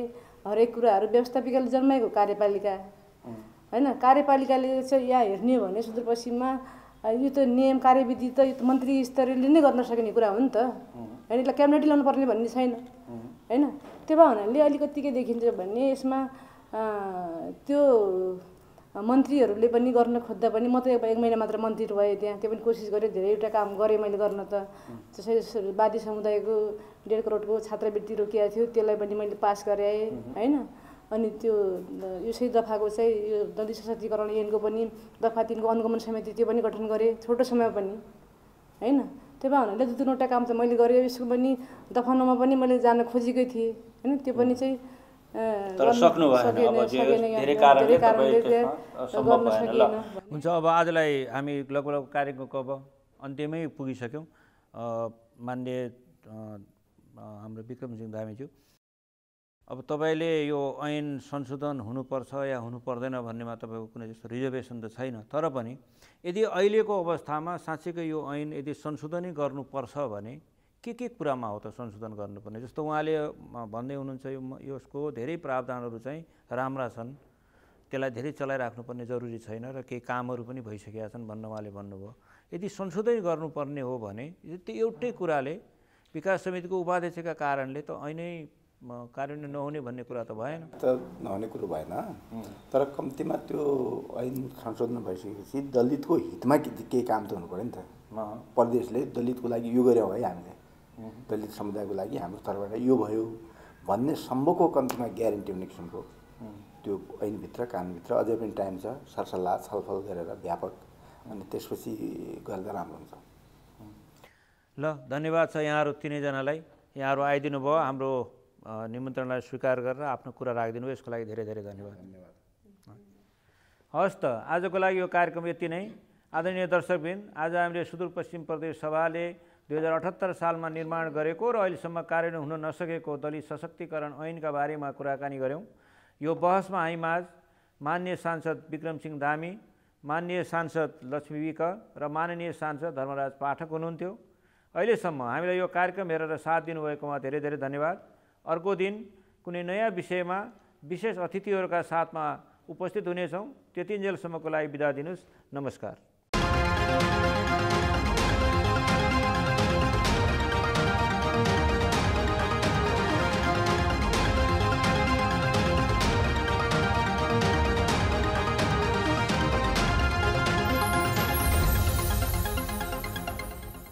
हरेक कुराहरू व्यवस्थापिकाले जन्माएको कार्यपालिका होइन कार्यपालिकाले चाहिँ यहाँ हेर्ने भने सुदूरपश्चिममा यो त नियम कार्यविधि त यो त मन्त्री स्तरले नै गर्न सकिने कुरा हो नि त होइन यसलाई क्याबिनेटले ल्याउनु पर्ने भन्ने छैन होइन त्यो भए हुनाले अलिकति के देखिन्छ भने यसमा त्यो मन्त्रीहरूले पनि गर्न खोज्दा पनि म त एक महिना मात्र मन्त्री भयो त्यहाँ त्यो पनि कोसिस गरेँ धेरैवटा काम गरेँ मैले गर्न त जसै वादी समुदायको डेढ करोडको छात्रवृत्ति रोकिएको थियो त्यसलाई पनि मैले पास गराएँ होइन अनि त्यो यो सही दफाको चाहिँ यो दलित सशक्तिकरण एनको पनि दफा तिनको अनुगमन समिति त्यो पनि गठन गरेँ छोटो समय पनि होइन त्यो भए हुनाले दुई तिनवटा काम चाहिँ मैले गरेँ यसको पनि दफनमा पनि मैले जान खोजेकै थिएँ होइन त्यो पनि चाहिँ हुन्छ अब आजलाई हामी लगभग लगभग कार्यक्रमको अब अन्त्यमै पुगिसक्यौँ मान्य हाम्रो विक्रमसिंह धामीज्यू अब तपाईँले यो ऐन संशोधन हुनुपर्छ या हुनु पर्दैन भन्नेमा तपाईँको कुनै जस्तो रिजर्भेसन त छैन तर पनि यदि अहिलेको अवस्थामा साँच्चीकै यो ऐन यदि संशोधनै गर्नुपर्छ भने के के कुरामा हो त संशोधन गर्नुपर्ने जस्तो उहाँले भन्दै हुनुहुन्छ यो यसको धेरै प्रावधानहरू चाहिँ राम्रा छन् त्यसलाई धेरै चलाइराख्नुपर्ने जरुरी छैन र केही कामहरू पनि भइसकेका छन् भन्न उहाँले भन्नुभयो यदि संशोधन गर्नुपर्ने हो भने त्यो एउटै कुराले विकास समितिको उपाध्यक्षका कारणले त ऐनै कार्यान्वयन नहुने भन्ने कुरा त भएन त नहुने कुरो भएन तर कम्तीमा त्यो ऐन संशोधन भइसकेपछि दलितको हितमा केही काम त हुनु पऱ्यो नि त प्रदेशले दलितको लागि यो गऱ्यौँ है हामीले दलित समुदायको लागि हाम्रो तर्फबाट यो भयो भन्ने सम्भवको कम्तीमा ग्यारेन्टी हुने किसिमको त्यो ऐनभित्र कानुनभित्र अझै पनि टाइम छ सरसल्लाह छलफल गरेर व्यापक अनि त्यसपछि गर्दा राम्रो हुन्छ ल धन्यवाद छ यहाँहरू तिनैजनालाई यहाँहरू आइदिनु भयो हाम्रो निमन्त्रणलाई स्वीकार गरेर आफ्नो कुरा राखिदिनु यसको लागि धेरै धेरै धन्यवाद धन्यवाद हवस् त आजको लागि यो कार्यक्रम यति नै आदरणीय दर्शकबिन आज हामीले सुदूरपश्चिम प्रदेश सभाले दुई हजार अठहत्तर सालमा निर्माण गरेको र अहिलेसम्म कार्यान्वयन हुन नसकेको दलित सशक्तिकरण ऐनका बारेमा कुराकानी गऱ्यौँ यो बहसमा हामीमाझ मान्य सांसद विक्रम सिंह धामी मान्य सांसद लक्ष्मी विक र माननीय सांसद धर्मराज पाठक हुनुहुन्थ्यो अहिलेसम्म हामीलाई यो कार्यक्रम हेरेर साथ दिनुभएकोमा धेरै धेरै धन्यवाद अर्को दिन कुनै नयाँ विषयमा विशेष अतिथिहरूका साथमा उपस्थित हुनेछौँ त्यतिन्जेलसम्मको लागि बिदा दिनुहोस् नमस्कार